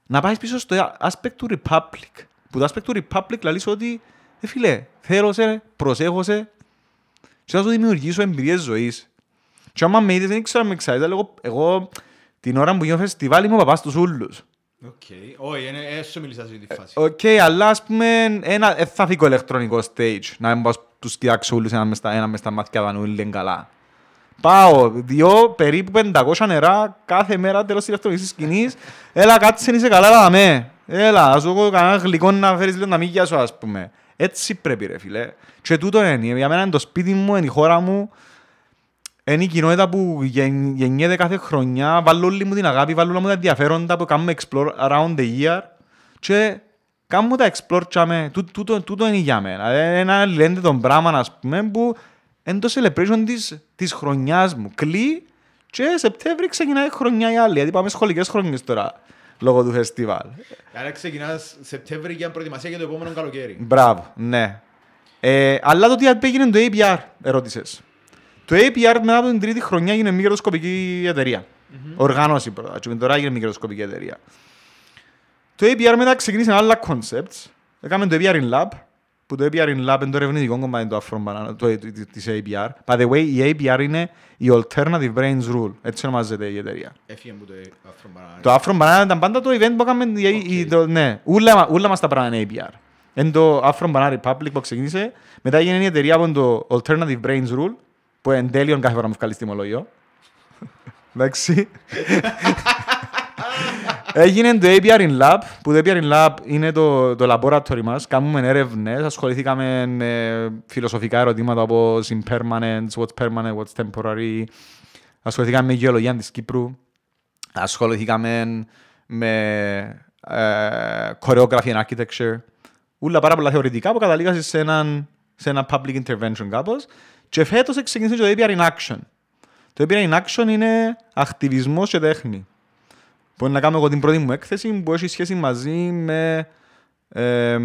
Speaker 1: να πάει πίσω στο aspect του Republic. Που το aspect του Republic λέει ότι, ε, φίλε, θέλω σε, προσέχω σε, και θα σου δημιουργήσω εμπειρίες ζωής. Και άμα με είδες, δεν ξέρω αν με εξάρτητα εγώ την ώρα που γίνω φεστιβάλ είμαι ο παπάς τους ούλους.
Speaker 2: Οκ, όχι, έσω ε, ε, μιλήσα σε αυτή τη ε, φάση.
Speaker 1: Οκ, αλλά ας πούμε, ένα, θα φύγω ηλεκτρονικό stage, να μην πάω τους κοιτάξω ούλους ένα μες στα μάτια τα καλά. Πάω, δύο, περίπου 500 νερά κάθε μέρα τέλος ηλεκτρονικής σκηνής. Έλα, κάτσε, είσαι καλά, έλα με. Έλα, ας δω κανένα γλυκό να φέρεις λίγο να μην γιάσω, ας πούμε. Έτσι πρέπει ρε φίλε. Και τούτο είναι, για μένα είναι το σπίτι μου, είναι η χώρα μου. Είναι η κοινότητα που γεννιέται κάθε χρονιά, βάλω όλη μου την αγάπη, βάλω όλα μου τα ενδιαφέροντα που κάνουμε explore around the year και κάνουμε τα explore τούτο, τούτο, είναι για μένα. Ε, ένα λένε τον πράγμα, ας πούμε, που είναι το celebration της, της χρονιάς μου. Κλεί και Σεπτέμβρη ξεκινάει χρονιά η άλλη, γιατί πάμε σχολικές χρονιές τώρα λόγω του φεστιβάλ.
Speaker 2: Άρα ξεκινάς Σεπτέμβρη για προετοιμασία για το επόμενο καλοκαίρι.
Speaker 1: Μπράβο, ναι. Ε, αλλά το τι έγινε το APR, ερώτησες. Το APR μετά από την τρίτη χρονιά έγινε μη κερδοσκοπική εταιρεία. Mm-hmm. Οργάνωση πρώτα, και τώρα έγινε μη κερδοσκοπική εταιρεία. Το APR μετά ξεκίνησε άλλα concepts. Έκαμε το APR in Lab, που το APR in Lab είναι το ερευνητικό κομμάτι του Afro Banana, το, ε, της APR. By the way, η APR είναι η Alternative Brains Rule, έτσι ονομάζεται η εταιρεία. Έφυγε από το Afro Banana. Το Afro Banana ήταν πάντα το event που έκαμε, okay. το, ναι, ούλα, ούλα μας τα πράγματα είναι APR. Είναι το Afro Banana Republic που ξεκίνησε, μετά έγινε η εταιρεία από το Alternative Brains Rule, που εν τέλειον κάθε φορά μου βγάλει τιμολόγιο. Εντάξει. Έγινε το APR in Lab, που το APR in Lab είναι το, το laboratory μας. Κάνουμε έρευνες, ασχοληθήκαμε με φιλοσοφικά ερωτήματα όπως impermanence, what's permanent, what's temporary. Ασχοληθήκαμε με γεωλογία της Κύπρου. Ασχοληθήκαμε με ε, choreography and architecture. Ούλα πάρα πολλά θεωρητικά που καταλήγασες σε, σε ένα public intervention κάπως. Και φέτος ξεκίνησε το APR in Action. Το APR in Action είναι ακτιβισμός και τέχνη. είναι να κάνω εγώ την πρώτη μου έκθεση που έχει σχέση μαζί με... Ε,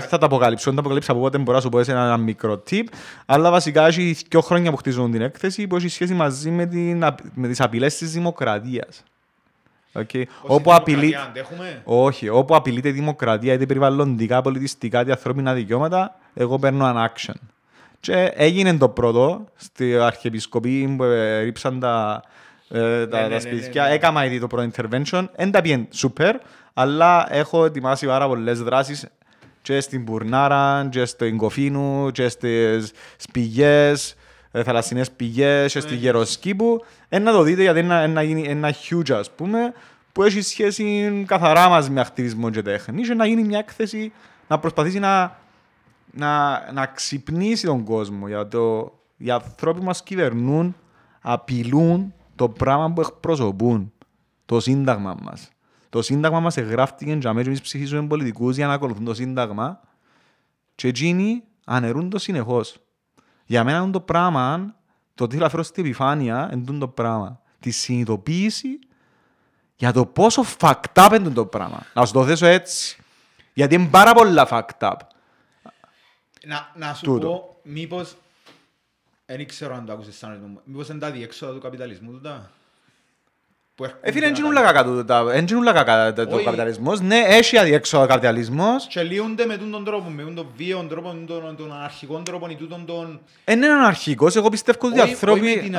Speaker 1: θα τα αποκαλύψω. Δεν τα αποκαλύψω από πότε μπορώ να σου πω ένα μικρό tip. Αλλά βασικά έχει δύο χρόνια που χτίζουν την έκθεση που έχει σχέση μαζί με, την, με τις απειλές της δημοκρατίας. Okay. Όπου απειλεί... Όχι, όπου απειλείται η δημοκρατία, είτε περιβαλλοντικά, πολιτιστικά, είτε ανθρώπινα δικαιώματα, εγώ παίρνω ένα action. Και έγινε το πρώτο στην Αρχιεπισκοπή που ε, ρίψαν τα, ε, τα, σπιτιά. Ναι, ναι, ναι, ναι, ναι. Έκανα ήδη το πρώτο intervention. Δεν τα super, αλλά έχω ετοιμάσει πάρα πολλές δράσεις και στην Μπουρνάρα, και στο Ιγκοφίνου, και στις πηγέ, ε, θαλασσινές πηγέ, και στη Γεροσκήπου. Ένα το δείτε γιατί είναι ένα, ένα, ένα huge, ας πούμε, που έχει σχέση καθαρά μαζι με ακτιβισμό και τέχνη. Και να γίνει μια έκθεση να προσπαθήσει να να, να ξυπνήσει τον κόσμο για το οι ανθρώποι μας κυβερνούν, απειλούν το πράγμα που εκπροσωπούν, το σύνταγμα μας. Το σύνταγμα μας εγγράφτηκε για μέσα εμείς ψηφίζουμε πολιτικούς για να ακολουθούν το σύνταγμα και εκείνοι ανερούν το συνεχώς. Για μένα είναι το πράγμα, το τι θέλω στην επιφάνεια, είναι το πράγμα. Τη συνειδητοποίηση για το πόσο fucked up είναι το πράγμα. Να σου το θέσω έτσι. Γιατί είναι πάρα πολλά fucked up.
Speaker 2: Να, να σου πω, μήπως, δεν ξέρω αν το άκουσες σαν μήπως είναι τα διέξοδα του καπιταλισμού τούτα.
Speaker 1: Έφυγε ε, εντζινούλα κακά το καπιταλισμός, ναι, έχει αδιέξω ο καπιταλισμός. Και
Speaker 2: με τον τρόπο, με τον βίαιο τρόπο, με τον αρχικό τρόπο, ή τούτον τον...
Speaker 1: Εν είναι αναρχικός, εγώ
Speaker 2: πιστεύω ότι οι ανθρώποι...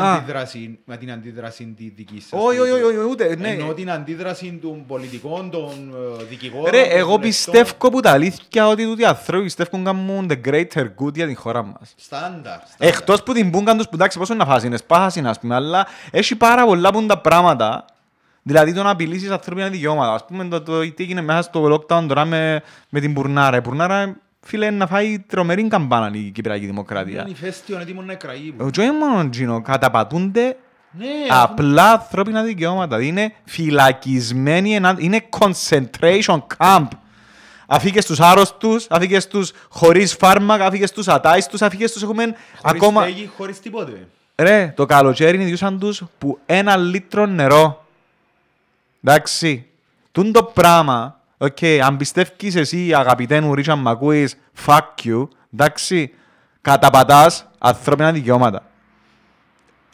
Speaker 2: Όχι με την αντίδραση τη δική σας. Όχι, όχι, όχι, ούτε, ναι. Ενώ την αντίδραση των πολιτικών, των ε, δικηγόρων... Ρε, εγώ πιστεύω
Speaker 1: που τα αλήθεια ότι οι άνθρωποι πιστεύουν κάνουν the greater good για την χώρα μας. Στάνταρ. Εκτός που την πούγκαν τους που εντάξει πόσο να φάσουν, σπάχασαν, ας πούμε, αλλά έχει πάρα πολλά που τα πράγματα Δηλαδή το να απειλήσεις ανθρώπινα δικαιώματα. Ας πούμε το, το, τι έγινε μέσα στο lockdown τώρα με, με την Μπουρνάρα. Η Μπουρνάρα φίλε να φάει τρομερή καμπάνα η Κυπριακή Δημοκρατία. Είναι
Speaker 2: ηφαίστειο, είναι να εκραγεί.
Speaker 1: Όχι μόνο Τζίνο, καταπατούνται
Speaker 2: ναι, απλά
Speaker 1: ανθρώπινα δικαιώματα. Είναι φυλακισμένοι, είναι concentration camp. Αφήκες τους άρρωστου, αφήκες τους χωρίς φάρμακα, αφήκες τους ατάιστου, αφήκες τους έχουμε χωρίς ακόμα... Χωρίς τίποτε. Ρε, το καλοκαίρι είναι τους που ένα λίτρο νερό Εντάξει. Τούν το πράγμα, okay, αν πιστεύεις εσύ αγαπητέ μου Ρίτσαν μ' ακούεις, fuck you, εντάξει, καταπατάς ανθρώπινα δικαιώματα.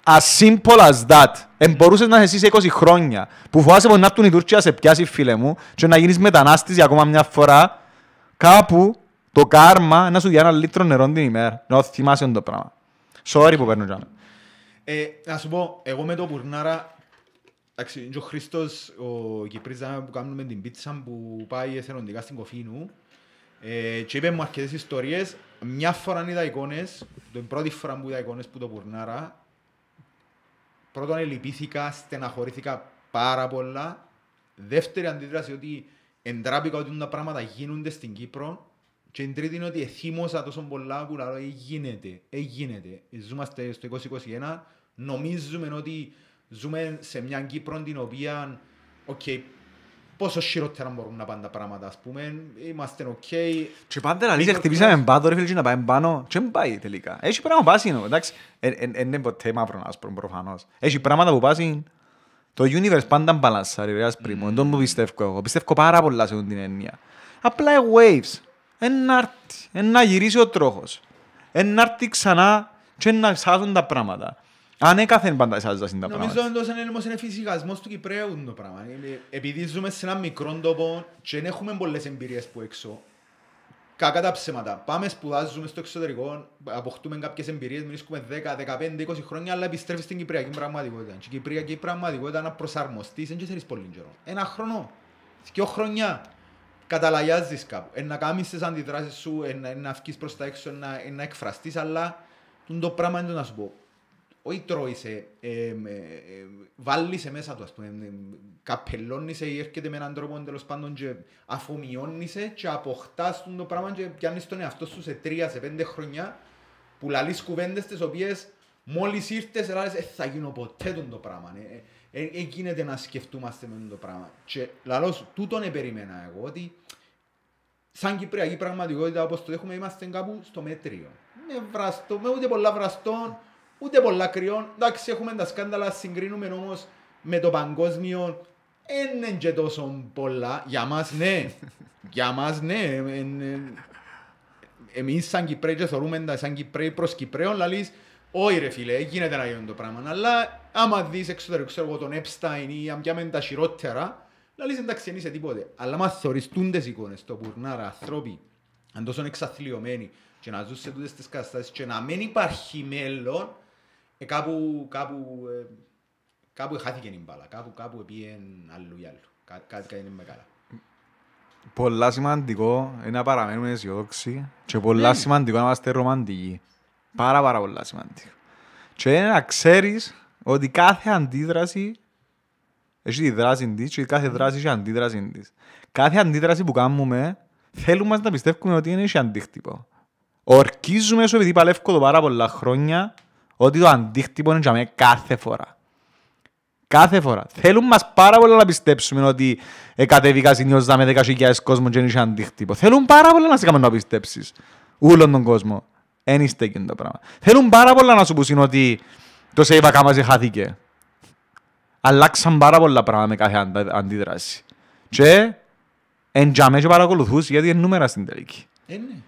Speaker 1: As simple as that. Εμπορούσε να είσαι 20 χρόνια που φοβάσαι πως να έρθουν οι Τούρκοι να σε πιάσει φίλε μου και να γίνεις μετανάστης για ακόμα μια φορά κάπου το κάρμα να σου δει ένα λίτρο νερό την ημέρα. Να θυμάσαι το πράγμα. Sorry που παίρνω τζάμε.
Speaker 2: Ε, να σου πω, εγώ με το Πουρνάρα Εντάξει, ο Χρήστος, ο Κυπρίζα που κάνουμε την πίτσα που πάει εθελοντικά στην Κοφίνου ε, και είπε μου αρκετές ιστορίες. Μια φορά είδα εικόνες, την πρώτη φορά που είδα εικόνες που το πουρνάρα, πρώτον ελυπήθηκα, στεναχωρήθηκα πάρα πολλά. Δεύτερη αντίδραση ότι εντράπηκα ότι τα πράγματα γίνονται στην Κύπρο και την τρίτη είναι ότι εθύμωσα τόσο πολλά που λέω, «Ε, γίνεται, ε, γίνεται. Ζούμαστε στο 2021, νομίζουμε ότι ζούμε σε μια Κύπρο την οποία, οκ, πόσο χειρότερα μπορούν να πάνε τα πράγματα, ας πούμε, είμαστε οκ.
Speaker 1: Και πάντα να λύτε, χτυπήσαμε πάνω, ρε φίλε, να πάμε πάνω, και δεν πάει τελικά. Έχει πράγμα πάση, εντάξει, είναι ποτέ μαύρο άσπρο προφανώς. Έχει πράγματα που πάση, το universe πάντα μπαλανσάρει, ρε άσπριμο, πριν, δεν το πιστεύω εγώ, πιστεύω πάρα πολλά σε την έννοια. Απλά waves, ένα άρτη, ένα γυρίσει ο τρόχος, ένα ξανά και να ξάσουν τα πράγματα. Αν Ανέκαθεν πάντα εσάς τα πράγματα. Νομίζω
Speaker 2: ότι είναι όμως είναι φυσικασμός του Κυπρέου το πράγμα. Επειδή ζούμε σε ένα μικρό τόπο και δεν έχουμε πολλές εμπειρίες που έξω, κακά τα ψέματα. Πάμε, σπουδάζουμε στο εξωτερικό, αποκτούμε κάποιες εμπειρίες, μιλήσουμε 10, 15, 20 χρόνια, αλλά επιστρέφεις στην Κυπριακή πραγματικότητα. Και η Κυπριακή πραγματικότητα να προσαρμοστείς, δεν ξέρεις πολύ καιρό. Ένα χρόνο, δύο χρόνια. Καταλαγιάζεις κάπου, να κάνεις τις αντιδράσεις σου, να βγεις προς τα έξω, να εκφραστείς, αλλά το πράγμα είναι το να σου πω όχι τρώει σε, ε, ε, βάλει σε μέσα του, ας πούμε, ε, καπελώνει σε ή έρχεται με έναν τρόπο τέλος πάντων και αφομοιώνει σε και αποκτάς το πράγμα και πιάνεις τον εαυτό σου σε τρία, σε πέντε χρονιά που λαλείς κουβέντες τις οποίες μόλις ήρθες λαλείς ε, θα γίνω ποτέ τον το πράγμα, ναι, ε, ε, ε, γίνεται να σκεφτούμαστε με το πράγμα και λαλώς τούτον επεριμένα εγώ ότι σαν Κυπριακή πραγματικότητα όπως το έχουμε είμαστε κάπου στο μέτριο. Με βραστό, με ούτε πολλά βραστών, ούτε πολλά κρυών. Εντάξει, έχουμε τα σκάνδαλα, συγκρίνουμε όμως με το παγκόσμιο. Είναι και τόσο πολλά. Για μας ναι. Για μας ναι. Εμείς σαν Κυπρέοι και θεωρούμε τα σαν Κυπρέοι προς Κυπρέων, λαλείς, όχι ρε φίλε, γίνεται να γίνει το πράγμα. Αλλά άμα δεις εξωτερικό, ξέρω εγώ τον Epstein ή αν πιάμε τα χειρότερα, λαλείς εντάξει δεν σε τίποτε. Αλλά μας θεωριστούν τις εικόνες, το πουρνάρα, ανθρώποι, αν τόσο εξαθλειωμένοι και να ζουν σε τούτες τις και να μην υπάρχει μέλλον, ε, κάπου, κάπου, ε, κάπου χάθηκε η μπάλα, κάπου, κάπου πήγε αλλού ή άλλου. Κάτι κα, κα, είναι
Speaker 1: Πολλά σημαντικό είναι να παραμένουμε αισιοδόξοι και πολλά ναι. σημαντικό να είμαστε ρομαντικοί. Πάρα πάρα πολλά σημαντικό. Και είναι να ξέρεις ότι κάθε αντίδραση έχει τη δράση της και κάθε δράση έχει αντίδραση της. Κάθε αντίδραση που κάνουμε θέλουμε να πιστεύουμε ότι είναι έχει αντίκτυπο. Ορκίζουμε σου επειδή παλεύκω το πάρα πολλά χρόνια ότι το αντίκτυπο είναι για κάθε φορά. Κάθε φορά. Θέλουν μας πάρα πολύ να πιστέψουμε ότι ε, κατέβηκα συνειώζα με 10.000 κόσμο και είναι αντίκτυπο. Θέλουν πάρα πολύ να σε κάνουν να πιστέψεις. Ούλον τον κόσμο. Εν εκείνο το πράγμα. Θέλουν πάρα πολλά να σου πούσουν ότι το Save Account χάθηκε. Αλλάξαν πάρα πολλά πράγματα με κάθε αντίδραση. Και εντιαμέ και παρακολουθούς γιατί είναι νούμερα στην τελική. Είναι.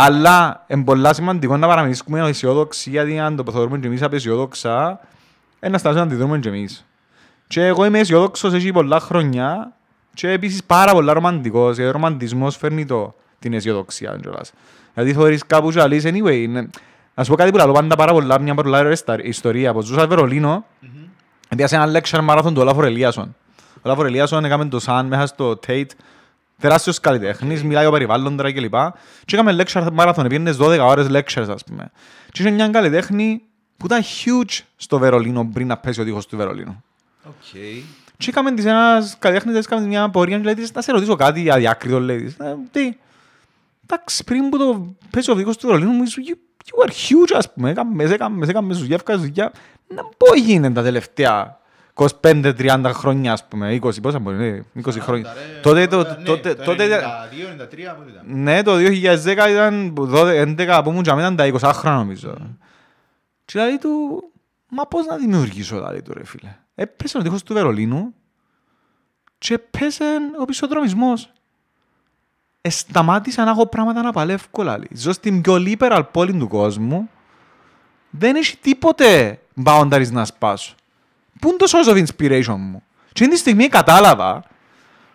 Speaker 1: Αλλά είναι πολύ σημαντικό να παραμείνουμε αισιόδοξοι, γιατί αν το θεωρούμε και εμείς απεσιόδοξα, ένα στάσιο να αντιδρούμε και εμείς. Και εγώ είμαι αισιόδοξος έτσι πολλά χρόνια και επίσης πάρα πολλά ρομαντικός, γιατί ο ρομαντισμός φέρνει το, την αισιοδοξία. Αντζολάς. Δηλαδή θεωρείς κάπου και αλείς, anyway, είναι... Να σου πω κάτι που λέω πάντα πάρα πολλά, μια πολλά ρεστα, Πως Από ζούσα Βερολίνο, mm-hmm. ένα lecture marathon του Όλαφορ Ελίασον. Ο Όλαφορ Ελίασον έκαμε το σαν μέσα στο Tate Τεράστιος καλλιτέχνης, μιλάει ο περιβάλλον τώρα κλπ. Και είχαμε lecture marathon, πήγαινε 12 ώρες lectures, ας πούμε. Και είχε μια καλλιτέχνη που ήταν huge στο Βερολίνο πριν να πέσει ο τείχος του Βερολίνου. Okay. Και είχαμε της ένας καλλιτέχνης, είχαμε μια πορεία, και λέει: Να σε ρωτήσω κάτι αδιάκριτο, λέει. Ε, τι. Εντάξει, πριν που το πέσει ο τείχος του Βερολίνου, μου είσαι you were huge, ας πούμε. Έκαμε, έκαμε, έκαμε, έκαμε, έκαμε, έκαμε, έκαμε, Να πω έκαμε, τα τελευταία 25-30 χρόνια, ας πούμε, 20, πόσα μπορεί, 20 χρόνια. Τότε το... ναι, το 2010 ήταν 11, που μου ήταν τα 20 χρόνια, νομίζω. Ναι. Και λέει του, μα πώς να δημιουργήσω, λέει του, ρε φίλε. Έπεσε ο τείχος του Βερολίνου και έπεσε ο πισωδρομισμός. Εσταμάτησα να έχω πράγματα να παλεύω, λέει. Ζω στην πιο liberal πόλη του κόσμου, δεν έχει τίποτε boundaries να σπάσω. Πού είναι το source of inspiration μου. Και είναι τη στιγμή κατάλαβα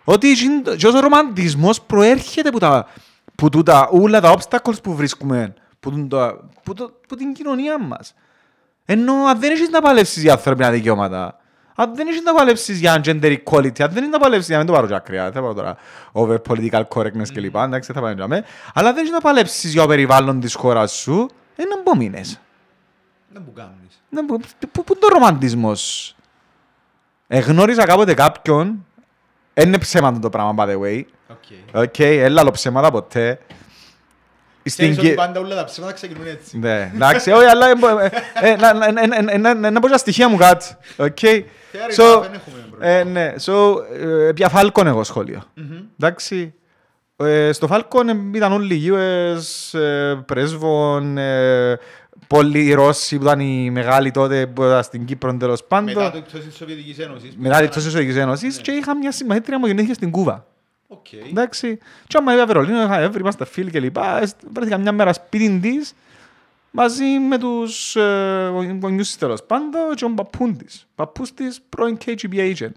Speaker 1: ότι ο ρομαντισμός προέρχεται από τα, όλα τα obstacles που βρίσκουμε από την κοινωνία μας. Ενώ αν δεν έχεις να παλέψεις για ανθρώπινα δικαιώματα, αν δεν έχεις να παλέψεις για gender equality, αν δεν έχεις να παλέψεις για, μην το πάρω για ακριά, θα πάρω τώρα over political correctness κλπ, εντάξει θα πάμε δεν έχεις να παλέψεις για το περιβάλλον της χώρας σου, είναι Mm.
Speaker 2: Δεν μου κάνει.
Speaker 1: Πού είναι το ρομαντισμός. Εγνώριζα κάποτε κάποιον, είναι ψέμα το πράγμα, by the way. Οκ. Okay. έλα ψέματα ποτέ. Στην... Ξέρεις πάντα
Speaker 2: όλα τα ψέματα ξεκινούν έτσι.
Speaker 1: Ναι, εντάξει, όχι, αλλά ε, ε, να πω στα στοιχεία μου κάτι. Οκ. So, ε, ναι, so, πια Falcon εγώ σχόλιο. Εντάξει, στο Falcon ήταν όλοι οι US, πρέσβων, πόλη, οι Ρώσοι που ήταν οι μεγάλοι τότε που ήταν στην Κύπρο τέλος πάντων. Μετά το
Speaker 2: πτώση της Σοβιετικής Ένωσης Μετά
Speaker 1: το εκτός της Σοβιετικής Ένωσης ναι. και είχα μια συμμαθήτρια μου γεννήθηκε στην Κούβα. Okay. Εντάξει. Και άμα είπα Βερολίνο, είχα έβρι, είμαστε φίλοι και λοιπά. Ε, βρέθηκα μια μέρα σπίτι της μαζί με τους ε, γονιούς της τέλος πάντων και τον παππούν της, παππούς της πρώην KGB agent.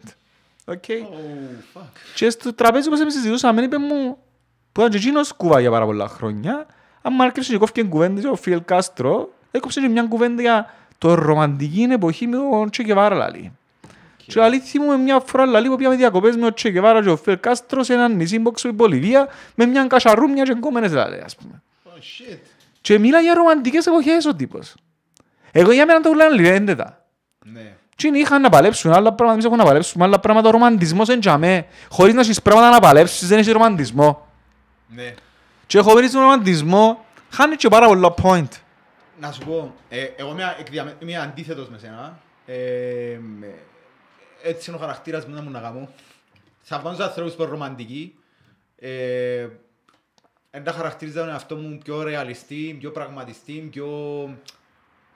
Speaker 1: Okay. Oh, Και στο τραπέζι που συζητούσαμε, είπε μου, που ήταν και εκείνος Κούβα για πάρα πολλά χρόνια, αν μάρκεψε και κόφηκε κουβέντες ο Φιλ Κάστρο, έκοψε μια κουβέντα για το ρομαντική εποχή με τον Τσε Κεβάρα λαλή. Και μου, θυμούμε μια φορά λαλή που πήγαμε διακοπές με ο Τσε Κεβάρα και ο Φερ Κάστρο σε έναν νησί μπόξο στην Πολυβία με μια κασαρούμια και κόμμενες λαλή ας πούμε. Oh, Και μίλα για ρομαντικές εποχές ο τύπος. Εγώ για μένα το λένε λιρέντετα. Ναι. Τι είχαν να παλέψουν άλλα πράγματα, εμείς έχουν να παλέψουμε άλλα πράγματα. Ο ρομαντισμός είναι τζαμέ. Χωρίς να έχεις πράγματα να παλέψεις, δεν έχεις ρομαντισμό. Ναι. Και χωρίς τον ρομαντισμό, χάνει και πάρα πολλά point
Speaker 2: να σου πω, ε, εγώ είμαι, είμαι αντίθετος με σένα. Ε, έτσι είναι ο χαρακτήρας μου να μου να γαμώ. Θαυμάζω ανθρώπους που είναι ρομαντικοί. Ε, τα χαρακτηρίζα τον εαυτό μου πιο ρεαλιστή, πιο πραγματιστή, πιο,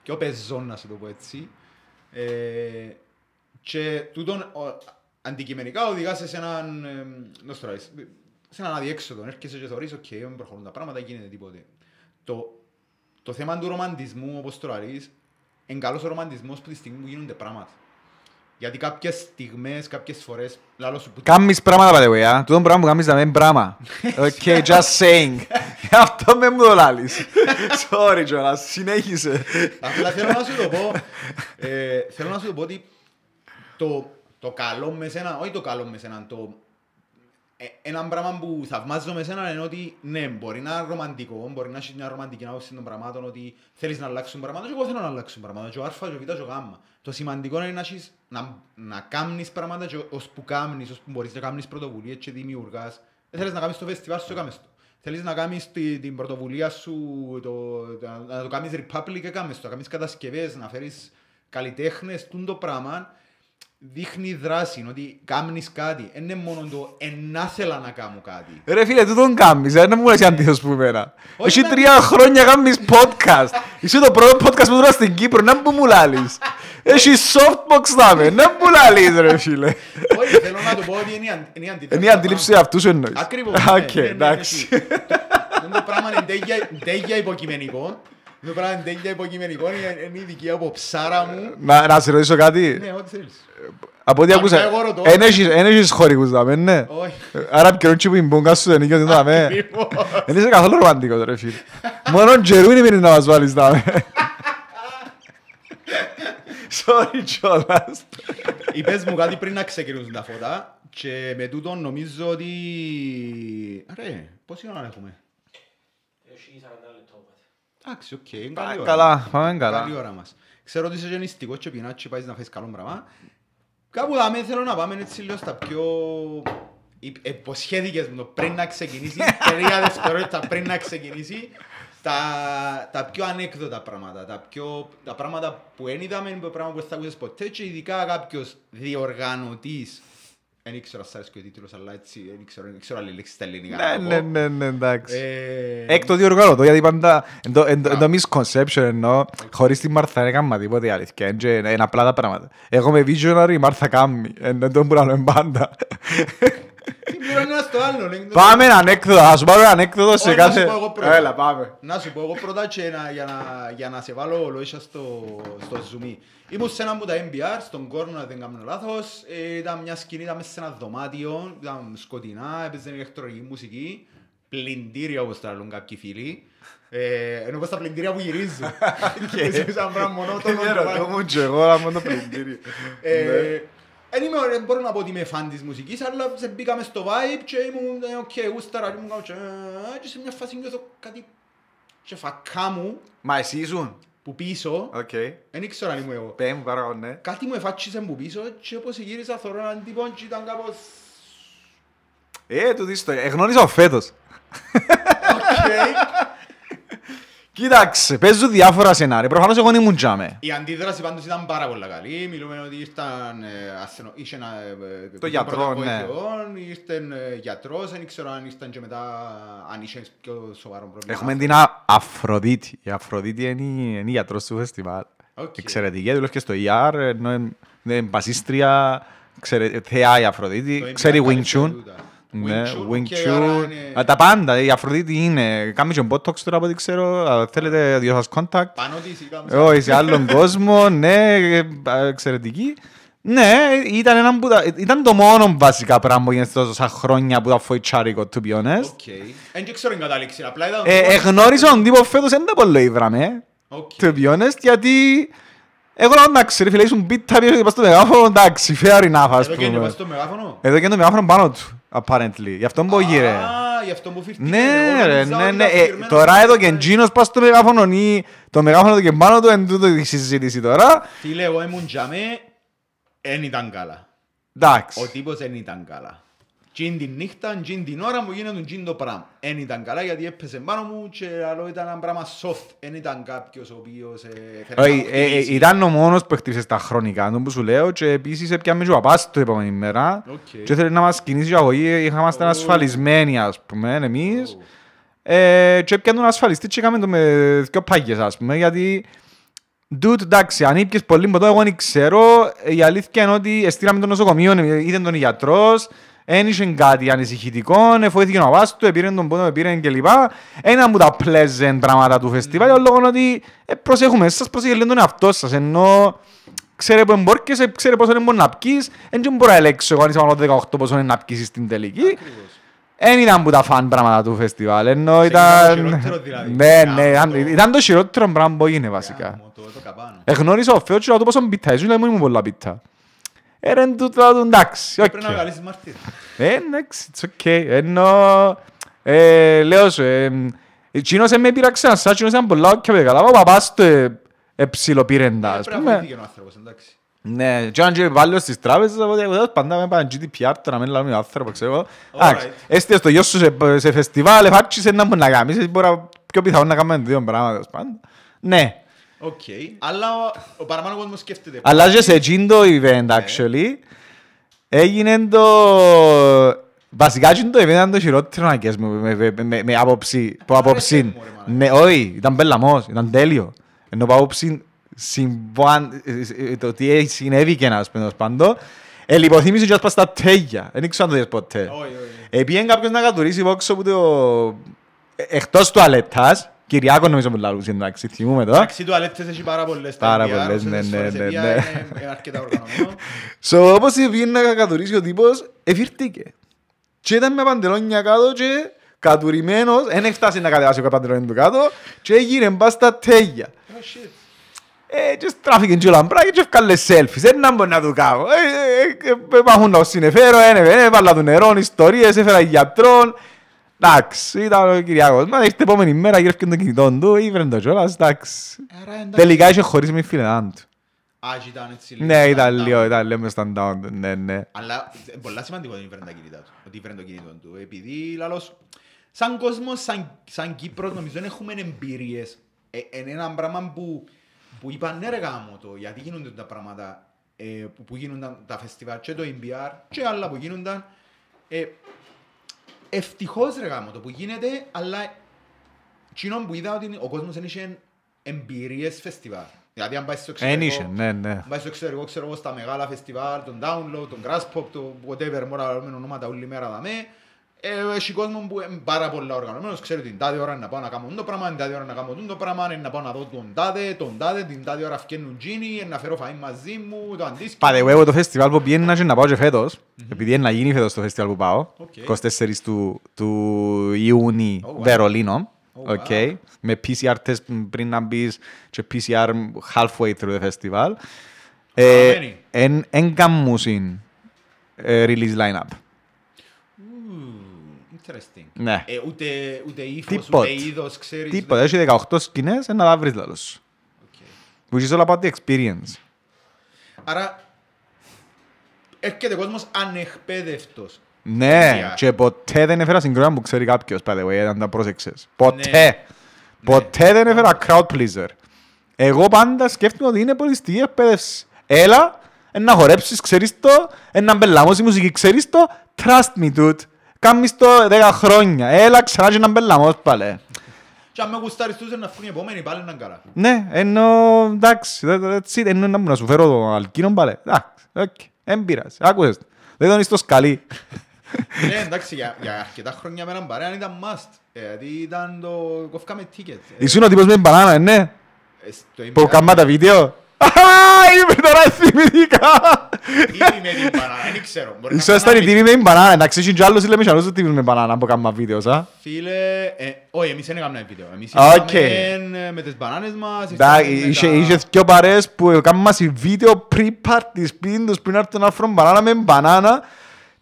Speaker 2: πιο πεζό, να σου το πω έτσι. Ε, και τούτον αντικειμενικά οδηγάς σε έναν, ε, σε έναν αδιέξοδο. Έρχεσαι και θεωρείς, οκ, okay, προχωρούν τα πράγματα, γίνεται τίποτε. Το το θέμα του ρομαντισμού, όπως το αρείς, είναι καλός ο ρομαντισμός που τη στιγμή που γίνονται πράγματα. Γιατί κάποιες στιγμές, κάποιες φορές,
Speaker 1: λάλο σου που... Κάμεις πράγματα πάτε βέβαια, πράγμα που κάμεις να μην πράγμα. Okay, just saying. Αυτό με μου το λάλεις. Sorry, Jonas, συνέχισε. Απλά θέλω να
Speaker 2: σου το πω, ε, θέλω να σου το πω ότι το, το καλό με σένα, όχι το καλό με σένα, το, ε, ένα πράγμα που θαυμάζω με σένα είναι ότι ναι, μπορεί να είναι ρομαντικό, μπορεί να έχεις μια ρομαντική άποψη των πραγμάτων, ότι θέλεις να αλλάξουν πράγματα, και εγώ θέλω να αλλάξουν πράγματα. Και ο Α, και ο Β, και ο Γ. Το σημαντικό είναι να, έχεις, να, να κάνεις πράγματα, και ως που κάνεις, ως που μπορείς να κάνεις πρωτοβουλίες και δημιουργάς. Δεν θέλεις να κάνεις το φεστιβάλ σου, το. Θέλεις να κάνεις την, την πρωτοβουλία σου, το, να, να το κάνεις Republic, το. Να κάνεις κατασκευές, να φέρεις καλλιτέχνες, πράγμα δείχνει δράση, ότι κάνεις κάτι. Είναι μόνο το ενάθελα να κάνω κάτι.
Speaker 1: Ρε φίλε, το τον κάνεις, ε, δεν μου είσαι αντίθεση που εμένα. Εσύ τρία χρόνια κάνεις podcast. Είσαι το πρώτο podcast που τώρα στην Κύπρο, να μου λάλεις. Έχει softbox θα με, να μου λάλεις ρε φίλε.
Speaker 2: Όχι, θέλω να το πω ότι είναι η αντίθεση.
Speaker 1: Είναι η αντίληψη σε αυτούς, εννοείς. Ακριβώς. Ναι, οκ, ναι, ναι, εντάξει. Το
Speaker 2: πράγμα είναι τέγια υποκειμενικό με πράγμα είναι τέλεια υποκειμενικό, είναι η δική από ψάρα μου. Να σε ρωτήσω κάτι. Ναι, ό,τι θέλεις.
Speaker 1: Από ό,τι ακούσα, ε, δεν έχεις χωρικούς δάμε, ναι. Όχι. Άρα ποιον τσίπου η μπούγκα σου δεν είναι δάμε. Δεν είσαι καθόλου ρομαντικό ρε φίλε. Μόνο τζερού είναι να μας βάλεις δάμε.
Speaker 2: Sorry Τζόλας. Είπες μου κάτι πριν να ξεκινούν τα φώτα και με τούτο νομίζω ότι... Ρε, πόση ώρα έχουμε. Εντάξει, οκ, καλή ώρα. Καλά, πάμε καλά. Καλή ώρα μας. Ξέρω ότι είσαι γενιστικό και πεινάτσι, πάεις να φας καλό πράγμα. Κάπου δάμε θέλω να πάμε έτσι λίγο στα πιο... Εποσχέθηκες μου το πριν να ξεκινήσει, τρία δευτερόλεπτα πριν να ξεκινήσει, τα, τα πιο ανέκδοτα πράγματα, τα, πιο, τα πράγματα που δεν είδαμε, τα πράγματα που θα ακούσες ποτέ και ειδικά κάποιος διοργανωτής δεν ήξερα σ' αρέσει και ο τίτλος, αλλά έτσι δεν ήξερα, δεν ήξερα άλλη λέξη στα ελληνικά. Ναι, ναι, ναι, ναι, εντάξει.
Speaker 1: Ε, Εκ το διοργανώ το, γιατί πάντα το misconception εννοώ, χωρίς τη Μάρθα δεν έκανα τίποτε αλήθεια, είναι απλά τα πράγματα. Εγώ είμαι visionary, η Μάρθα κάνει, δεν το μπορώ να πάντα. Πάμε ένα ανέκδοτο, να σου πάρω ένα ανέκδοτο σε κάθε... Έλα, πάμε.
Speaker 2: Να σου πω εγώ πρώτα για να σε βάλω λόγια στο zoom. Ήμουν σε ένα από τα MBR, στον κόρνο δεν κάνω λάθος. Ε, ήταν μια σκηνή, ήταν μέσα σε ένα δωμάτιο, ήταν σκοτεινά, έπαιζε ηλεκτρονική μουσική. Πλυντήρια όπως τα λένε κάποιοι φίλοι. Ε, ενώ πως τα πλυντήρια που γυρίζουν. Και έτσι σαν πράγμα μονότονο. Το μου και εγώ, αλλά μόνο πλυντήρια. Δεν μπορώ να πω ότι είμαι φαν της μουσικής, αλλά σε μπήκαμε στο vibe και ήμουν ε, οκ, γούσταρα και και σε μια φάση νιώθω κάτι και φακά μου.
Speaker 1: Μα εσύ ήσουν που πίσω,
Speaker 2: δεν ήξερα αν ήμουν εγώ. Πέμ, παράγω, ναι. Κάτι μου εφάτσισε που πίσω και όπως γύρισα θωρώ έναν τύπο και ήταν κάπως...
Speaker 1: Ε, του δεις το, εγνώρισα φέτος. Κοίταξε, παίζουν διάφορα σενάρια. Προφανώς εγώ ήμουν τζάμε.
Speaker 2: Η αντίδραση πάντως ήταν πάρα πολύ καλή. Μιλούμε ότι ήρθαν ε, ασθενο... Είχε ένα... Ε, ε το γιατρό, ναι. Ήρθαν ε, γιατρός, δεν ξέρω αν ήρθαν και μετά αν είχες πιο σοβαρό πρόβλημα. Έχουμε την,
Speaker 1: Αφροδίτη. Η Αφροδίτη είναι, είναι η γιατρός του φεστιβάλ. Okay. Εξαιρετική, δουλεύει και στο ER, ενώ είναι μπασίστρια, ξερε... θεά η Αφροδίτη, ξέρει Wing Chun. Ναι, Wing Chun. Τα πάντα, η Αφροδίτη είναι. Κάμε και Botox τώρα από ό,τι ξέρω, θέλετε δυο σας contact. Πάνω της ή κάμε. Όχι, σε άλλον κόσμο, ναι, ε, εξαιρετική. Ναι, ήταν, ήταν το μόνο βασικά πράγμα που γίνεται τόσα χρόνια που τα φόη to be honest. Οκ.
Speaker 2: Εν και ξέρω απλά ήταν... Ε, εγνώρισα
Speaker 1: τον τύπο φέτος, δεν τα πολύ ε. to be honest, γιατί... Εγώ λέω εντάξει ξέρει, φίλε, ήσουν πίτα πίσω μεγάφωνο, fair enough ας πούμε. Εδώ και είναι μεγάφωνο. Εδώ το μεγάφωνο πάνω του, apparently. Γι' αυτό Α, γι' Ναι ναι, ναι ε, εδώ και
Speaker 2: δεν ήταν καλά. Εντάξει. Ο τύπος δεν ήταν καλά. Τζιν την νύχτα, τζιν την ώρα μου γίνεται τζιν το πράγμα. Δεν ήταν καλά γιατί έπεσε πάνω μου και άλλο ήταν ένα πράγμα soft. Δεν ήταν κάποιος ο οποίος... Ε, ε, ε,
Speaker 1: ήταν ο μόνος που χτύπησε τα χρονικά του που σου λέω και επίσης έπιαμε και ο απάστο την επόμενη μέρα και ήθελε να μας κινήσει η αγωγή, είχαμε ασφαλισμένοι ας πούμε εμείς και έπιαμε τον ασφαλιστή και έκαμε το με δυο πάγες ας πούμε γιατί... Dude, εντάξει, αν πολύ το, εγώ δεν ξέρω. Η αλήθεια είναι ότι εστήραμε το νοσοκομείο, είδε τον γιατρός, ένιωσε κάτι ανησυχητικό, εφοήθηκε ναι, ο βάσο του, επήρε τον πόνο, επήρε κλπ. Ένα από τα pleasant πράγματα του φεστιβάλ, ο λόγο ότι ε, προσέχουμε σας, προσέχετε τον εαυτό σας. ενώ ξέρει που εμπόρκεσαι, πόσο είναι να πει, δεν μπορεί να ελέγξω εγώ αν είσαι 18 πόσο είναι να πει στην τελική. Ακριβώς. Δεν ήταν που τα φαν πράγματα του φεστιβάλ, ενώ ήταν... Δηλαδή. Ναι, ναι, ήταν το χειρότερο πράγμα που έγινε βασικά. Εγνώρισα ο Φέος και πόσο πίτα, εσύ λέει μου πολλά πίτα. του ε, το εντάξει, ε, οκ. Πρέπει να
Speaker 2: βγάλεις μαρτύρ.
Speaker 1: Ε, εντάξει, it's λέω σου, εκείνος με πειραξε ένα σαν, εκείνος ήταν πολλά και καλά, ο παπάς του ψιλοπήρεντα, ας Πρέπει
Speaker 2: να ο άνθρωπος, εντάξει.
Speaker 1: Ναι, και αν και πάλι στις τράπεζες, πάντα με πάνε GDPR, τώρα μην λάβουμε άνθρωπο, ξέρω. Έστειλε το γιο σου σε φεστιβάλ, εφάρξεις ένα μου να κάνεις, μπορώ πιο πιθανόν να κάνουμε δύο πράγματα, πάντα. Ναι.
Speaker 2: Οκ, αλλά ο παραπάνω κόσμος σκέφτεται. Αλλά και σε
Speaker 1: τσίντο το event, actually, έγινε το... Βασικά το event ήταν το χειρότερο να κες με άποψη. Ναι, όχι, ήταν πελαμός, ήταν τέλειο. Ενώ από άποψη συμβάν, ε, ε, ε, το τι συνέβη και ένας πέντος πάντο, θύμισε λοιπόν, και άσπασε τέγια. Δεν ήξερα αν το δεις ποτέ. Επίεν κάποιος να κατουρίσει βόξο που το... Εκτός τουαλέτας, Κυριάκο νομίζω που λαλούς, εντάξει, θυμούμε το. Εντάξει,
Speaker 2: αλέπτες έχει πάρα πολλές τα Πάρα πολλές, ναι, ναι, ναι, ναι. Αρκετά
Speaker 1: οργανωμένο. όπως πήγαινε να κατουρίσει ο τύπος, εφήρτηκε. Και ήταν με παντελόνια κάτω και κατουρημένος, δεν έφτασε να κατεβάσει ο παντελόνι του κάτω και έγινε μπάστα τέγια. Oh, shit. Ε, και στράφηκε και λαμπρά και έφκαλε μπορεί να του κάνω. Υπάρχουν να συνεφέρω, νερό, ιστορίες, έφερα γιατρών. Εντάξει, ήταν ο Κυριακός. Μα ήρθε επόμενη μέρα, γύρευκε το κινητό του, ήβρε το κιόλας, εντάξει. Τελικά είχε χωρίς με φίλε του. Α, έτσι Ναι, ήταν λίγο, ήταν λίγο μες ναι, ναι. Αλλά ε, πολλά
Speaker 2: σημαντικό ότι ήβρε τα κινητά τους, ότι ήβρε κινητό του, επειδή λαλώς... Σαν έχουμε εμπειρίες. Ε, που που είπαν ναι ρε γάμο το, γιατί γίνονται τα πράγματα ε, που, που γίνονταν τα φεστιβάλ και το MBR και άλλα που γίνονταν. Ε, ευτυχώς ρε γάμο το που γίνεται, αλλά κοινό που είδα ότι ο κόσμος δεν είχε εμπειρίες φεστιβάλ. Δηλαδή αν πάει στο εξωτερικό, Ένιχε, ναι, ναι. Αν πάει στο εξωτερικό, ξέρω εγώ, στα μεγάλα φεστιβάλ, τον download, τον grass pop, το whatever, μόρα ονόματα όλη μέρα δαμέ, ε, έχει κόσμο που είναι πάρα πολλά οργανωμένος. ξέρει την τάδε ώρα να πάω να κάνω το πράγμα, την τάδε ώρα να κάνω το πράγμα, να πάω να δω τον τάδε, τον τάδε, την τάδε ώρα φτιάχνουν τζίνι, ε, να φέρω φαΐν μαζί μου, το αντίστοιχο...
Speaker 1: Πάτε εγώ το φεστιβάλ που πιένα να πάω και φέτος, επειδή είναι να γίνει φέτος το φεστιβάλ που πάω, 24 του, Ιούνι oh, Βερολίνο. Oh, με PCR test πριν να μπεις και PCR halfway through the festival. Ε, εν release
Speaker 2: interesting. Ναι. Ε, ούτε, ούτε ύφος, ούτε είδος, ξέρεις. Τίποτα.
Speaker 1: Ούτε... Έχει 18 σκηνές, ένα θα βρεις λαλός. έχεις όλα πάτη experience.
Speaker 2: Άρα, έρχεται ο κόσμος ανεκπαίδευτος.
Speaker 1: Ναι, και ποτέ δεν έφερα συγκρόνια που ξέρει κάποιος, by the way, αν τα πρόσεξες. Ποτέ. Ναι. Ποτέ ναι. δεν έφερα crowd pleaser. Εγώ πάντα σκέφτομαι ότι είναι πολιτιστική εκπαίδευση. Έλα, να χορέψεις, ξέρεις το, να μπελάμως η μουσική, ξέρεις το, trust me, dude. Κάμεις το δέκα χρόνια. Έλα ξανά και να μπελαμός πάλι.
Speaker 2: Και αν με γουστάρεις τους να φύγουν οι επόμενοι πάλι να καλά.
Speaker 1: Ναι, ενώ εντάξει, ενώ να μου να σου φέρω το αλκίνο πάλι. Εντάξει, οκ, δεν πειράζει, άκουσες. Δεν τον είσαι το σκαλί.
Speaker 2: Ναι, εντάξει, για, αρκετά χρόνια με έναν παρέα ήταν must. Ε, γιατί ήταν το κοφκάμε τίκετ.
Speaker 1: Ήσουν ο τύπος με μπανάνα, ε, ναι. Που κάνουμε τα βίντεο. Είμαι τώρα θυμηθήκα. Τι με
Speaker 2: την μπανάνα, δεν ξέρω. Ίσως ήταν η τιμή με την
Speaker 1: μπανάνα. Να ξέρεις κι με μπανάνα που κάνουμε βίντεο, σα.
Speaker 2: Φίλε, ε, όχι, εμείς δεν έκαναμε βίντεο. Εμείς είχαμε με τις μπανάνες μας.
Speaker 1: Είχε δυο παρέες που βίντεο πριν έρθει μπανάνα με μπανάνα.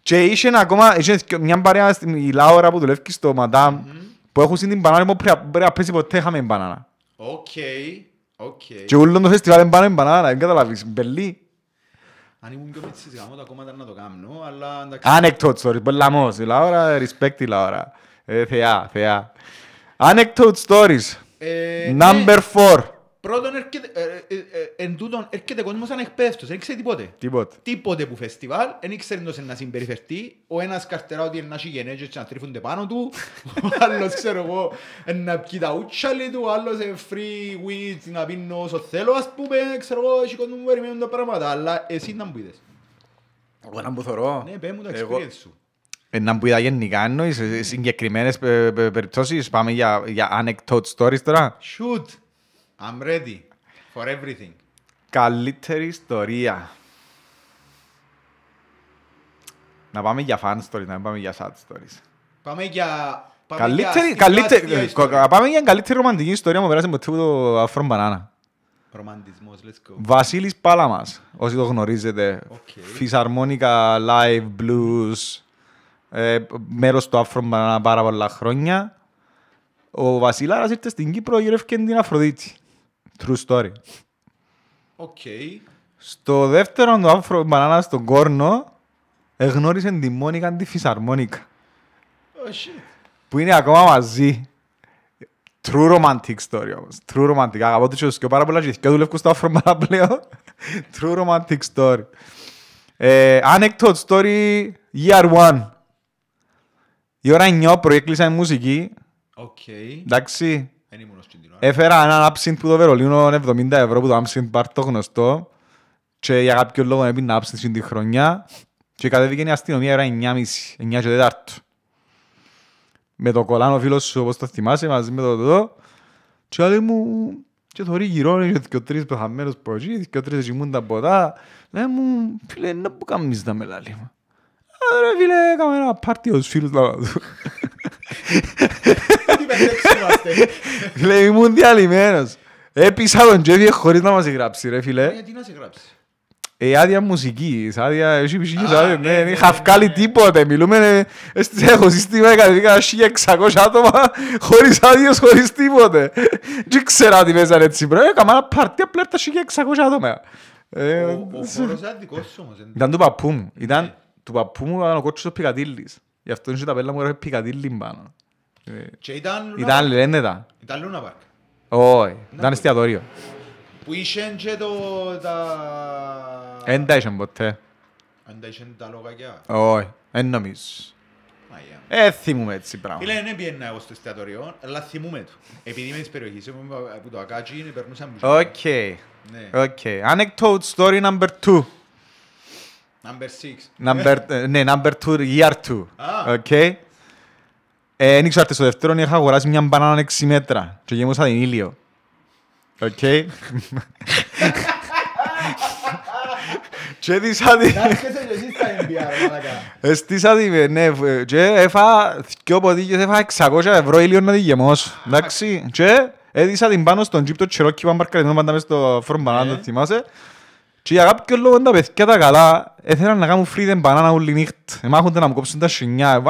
Speaker 1: Και είχε ακόμα, είχε η Λάωρα που δουλεύει στο Μαντάμ που μπανάνα μου,
Speaker 2: και ούλον το φεστιβάλ
Speaker 1: είναι πάνω εμπανάνα, δεν καταλάβεις, μπελί.
Speaker 2: Αν ήμουν πιο μίτσις το ακόμα ήταν να το κάνω,
Speaker 1: αλλά η Λαώρα, respect η Λαώρα. Ε, θεά, θεά. Anecdote stories, ε, number ναι. four.
Speaker 2: Πρώτον, έρχεται, ε, ε, ε, εν τούτον, έρχεται σαν ανεκπαίδευτος, δεν ξέρει τίποτε. Τίποτε. Τίποτε που φεστιβάλ, δεν ξέρει τόσο να συμπεριφερθεί. Ο ένας καρτερά ότι είναι να έχει γενέτσες και να τρίφονται πάνω του. Ο άλλος, ξέρω εγώ, να πιει τα ούτσαλη του. Ο άλλος σε free weed, να πίνω όσο θέλω, ας πούμε. Ξέρω εγώ, έχει κόσμο που περιμένουν τα πράγματα. Αλλά εσύ να μου είδες. Εγώ να μου θωρώ. Ναι, πέ μου τα experience σου.
Speaker 1: Ε, να μου είδα γενικά εννοείς, ε, συγκεκριμένες περιπτώσεις, πάμε για anecdote stories τώρα.
Speaker 2: Shoot. I'm ready for everything.
Speaker 1: Καλύτερη ιστορία. Να πάμε για fan story, να πάμε για sad stories.
Speaker 2: Πάμε για... Πάμε καλύτερη, για καλύτερη,
Speaker 1: πάμε για καλύτερη ρομαντική ιστορία μου περάσει με το Αφρόν Μπανάνα.
Speaker 2: Ρομαντισμός, let's go.
Speaker 1: Βασίλης Πάλαμας, όσοι το γνωρίζετε. Okay. Φυσαρμόνικα, live, blues. Ε, μέρος του Αφρόν Μπανάνα πάρα πολλά χρόνια. Ο Βασιλάρας ήρθε στην Κύπρο, γύρευκε την Αφροδίτη. True story. Στο δεύτερο του άφρο μπανάνα στον κόρνο εγνώρισε τη Μόνικα τη Φυσαρμόνικα.
Speaker 2: Oh,
Speaker 1: που είναι ακόμα μαζί. True romantic story όμως. True romantic. Αγαπώ τους και πάρα πολλά και δουλεύω στο άφρο μπανάνα πλέον. True romantic story. Ε, anecdote story year one. Η ώρα 9 προέκλεισαν μουσική. Okay. Εντάξει. Έφερα έναν άψιντ που το Βερολίνο 70 ευρώ που το άψιντ πάρει το γνωστό και για κάποιο λόγο έπινε να άψιντ στην τη χρονιά και κατέβηκε η αστυνομία ώρα 9.30, 9 και 4. Με το κολάνο φίλος σου όπως το θυμάσαι μαζί με το το και άλλοι μου και θωρεί γυρώνει και δυο τρεις πεθαμένους από δυο τρεις γυμούν τα ποτά λέει μου φίλε να που κάνεις τα μελάλη μου. Άρα, φίλε έκαμε ένα πάρτι ως φίλους λάβα Λέει ήμουν διαλυμένος. Έπεισα τον Τζέβι χωρίς να μας γράψει ρε φίλε. Γιατί να σε γράψει. Ε, άδεια μουσικής, άδεια, εσύ πεις άδεια, ναι, ναι, είχα βγάλει τίποτε, μιλούμε, έχω συστήμα εκατεβήκα 1600 άτομα, χωρίς άδειες, χωρίς τίποτε. Δεν ξέρα τι παίζανε έτσι, πρέπει, έκανα ένα παρτί απλά τα 1600 άτομα. Ο χώρος ήταν δικός σου όμως. Ήταν του παππού μου, ήταν του παππού μου, ήταν ο κότσος ο Πικατήλης. Γι' αυτό είναι τα πέλα μου γράφει πικατήλι πάνω. Ε,
Speaker 2: και ήταν... Ήταν
Speaker 1: λένε τα. Ήταν Λούνα Πάρκ. Όχι, ήταν εστιατορίο.
Speaker 2: Που είχαν και το... τα...
Speaker 1: Εν τα είχαν ποτέ.
Speaker 2: Εν τα είχαν τα λογακιά.
Speaker 1: Όχι, εν νομίζω. Ε, θυμούμε έτσι πράγμα.
Speaker 2: Φίλε, δεν πιένα εγώ στο εστιατορίο, αλλά θυμούμε το. Επειδή είμαι της περιοχής, που το Ακάτσι, περνούσαμε... Οκ. Οκ.
Speaker 1: Anecdote story number two.
Speaker 2: Number 6. Number,
Speaker 1: ε, ναι, number 2, year 2. Okay. Ε, δεν ήξερα στο δεύτερο, είχα αγοράσει μια μπανάνα 6 μέτρα και γέμωσα την ήλιο. Οκ. Και έδισα τη... Εστίσα τη, ε, ναι, ε, και έφα δυο ποτήκες, έφα 600 ευρώ ήλιο να τη γεμώσω. Εντάξει, και έδισα την πάνω στον τζιπ το τσιρόκι που πάντα παρκαρινόμαστε στο φόρμα, μπανάνα, το θυμάσαι. Και για κάποιο λόγο τα παιδιά τα καλά έθελαν να κάνουν φρύδεν μπανάνα όλη νύχτα. Εμάχονται να μου κόψουν τα σινιά.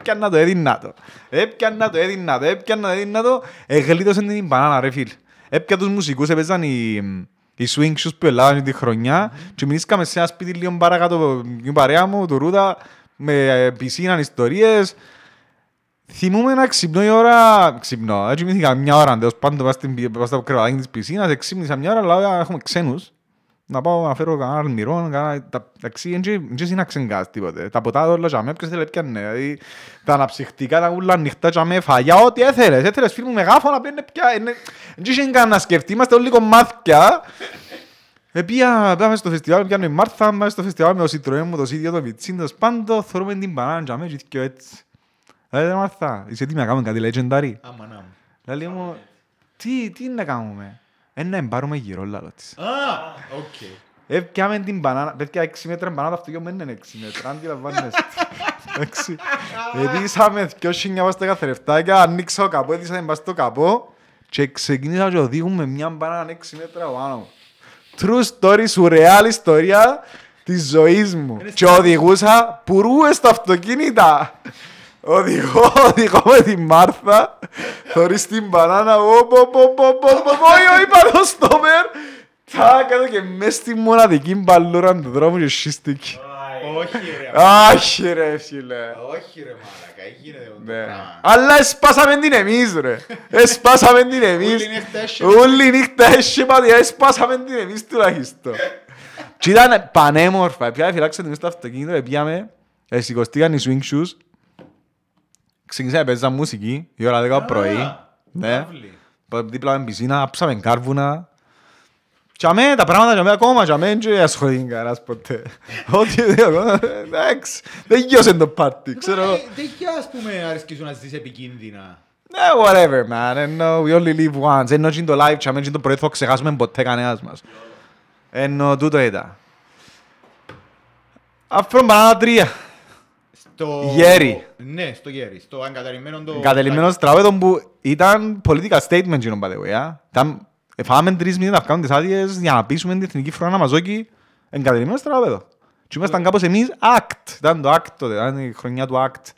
Speaker 1: Έπιανα το, έδινα το. Έπιανα το, έδινα το. Έπιανα το, έδινα το. Εγλίτωσαν την μπανάνα ρε φίλ. Έπια τους μουσικούς, έπαιζαν οι, οι swing shoes που ελάβαν τη χρονιά και μιλήσαμε σε ένα σπίτι λίγο παρακάτω την παρέα μου, του Ρούτα, με ε, πισίνα, ιστορίες. Θυμούμε να ξυπνώ η ώρα, ξυπνώ, έτσι μήθηκα μια ώρα, αντέως πάντων, πάω στην κρεβατάκια της πισίνας, ξύπνησα μια ώρα, αλλά έχουμε ξένους να πάω να φέρω κανένα αρμυρό, κανένα... Εντάξει, δεν συνάξεν κάτι τίποτε. Τα ποτά όλα για μένα, ποιος θέλει πια ναι, Δηλαδή, τα αναψυχτικά, τα ούλα ανοιχτά για μένα, φαγιά, ό,τι έθελες. Έθελες φίλου μεγάφωνα, πιάνε πια. Δεν είχε κανένα να σκεφτεί, είμαστε όλοι κομμάτια. Επία, πάμε στο φεστιβάλ, πιάνω η Μάρθα, πάμε στο φεστιβάλ με το Citroën μου, το Σίδιο, το Βιτσίντος, πάντο, θέλουμε την μπανάνα για μένα έτσι. Λέτε, Μάρθα, είσαι τι να κάνουμε κάτι legendary. Άμα, να. Δηλαδή μου, τι, τι να κάνουμε. Ένα ε, εμπάρουμε γύρω λάλα της. Α, οκ. Έπιαμε ε, την μπανάνα, παιδιά 6 μέτρα μπανάνα, αυτό γιο μένει 6 μέτρα, Αν αντιλαμβάνεστε. Εντάξει. Εδίσαμε δυο σινιά πάνω στα καθρεφτάκια, ανοίξα ο καπό, έδισα την πάνω στο καπό και ξεκίνησα και οδήγουμε μια μπανάνα 6 μέτρα πάνω True story, surreal ιστορία της ζωής μου. Και οδηγούσα πουρούες τα αυτοκίνητα. Οδηγώ, οδηγώ με τη Μάρθα. Θωρείς την μπανάνα. Όχι, όχι, πάνω στο μέρ. Τα κάτω και μες στη μοναδική μπαλούρα του δρόμου και σύστηκε.
Speaker 2: Όχι ρε. Όχι ρε
Speaker 1: φίλε. Όχι ρε μαλακά, έγινε το ναι. πράγμα. Αλλά εσπάσαμε την εμείς ρε. Εσπάσαμε την εμείς. Όλη νύχτα έσχεπατε, εσπάσαμε την εμείς τουλάχιστον. Και ήταν πανέμορφα. Πια την εμείς το αυτοκίνητο, Επιάμε. Ε, σηκωστήκαν οι swing shoes Ξεκινήσαμε να παίζαμε μουσική η ώρα 10 πρωί. Ναι. Δίπλα με πισίνα, άψαμε κάρβουνα. Και αμέ, τα πράγματα και αμέ ακόμα και αμέ και ασχολήν κανένας ποτέ. Ό,τι εντάξει, δεν γιώσε το πάρτι, ξέρω. Ε,
Speaker 2: δεν γιώ, ας πούμε, αρισκήσω να ζεις επικίνδυνα.
Speaker 1: Ναι, whatever, man. Ενώ, we only live once. Ενώ και το live και αμέ και το πρωί θα ξεχάσουμε ποτέ κανένας μας. Ενώ, τούτο ήταν. Αφρόν παρά τρία.
Speaker 2: Το... Γέρι. Ναι, στο Γέρι. Στο εγκαταλειμμένο το... Εγκαταλειμμένο
Speaker 1: στραβέτο που ήταν πολιτικά statement γύρω by the way. Ήταν... Εφάμε τρεις μήνες να κάνουμε τις άδειες για να πείσουμε την εθνική φρόνα Μαζόκη εγκαταλειμμένο στραβέτο. Και ήμασταν κάπως εμείς act. Ήταν το act τότε, ήταν η χρονιά του act.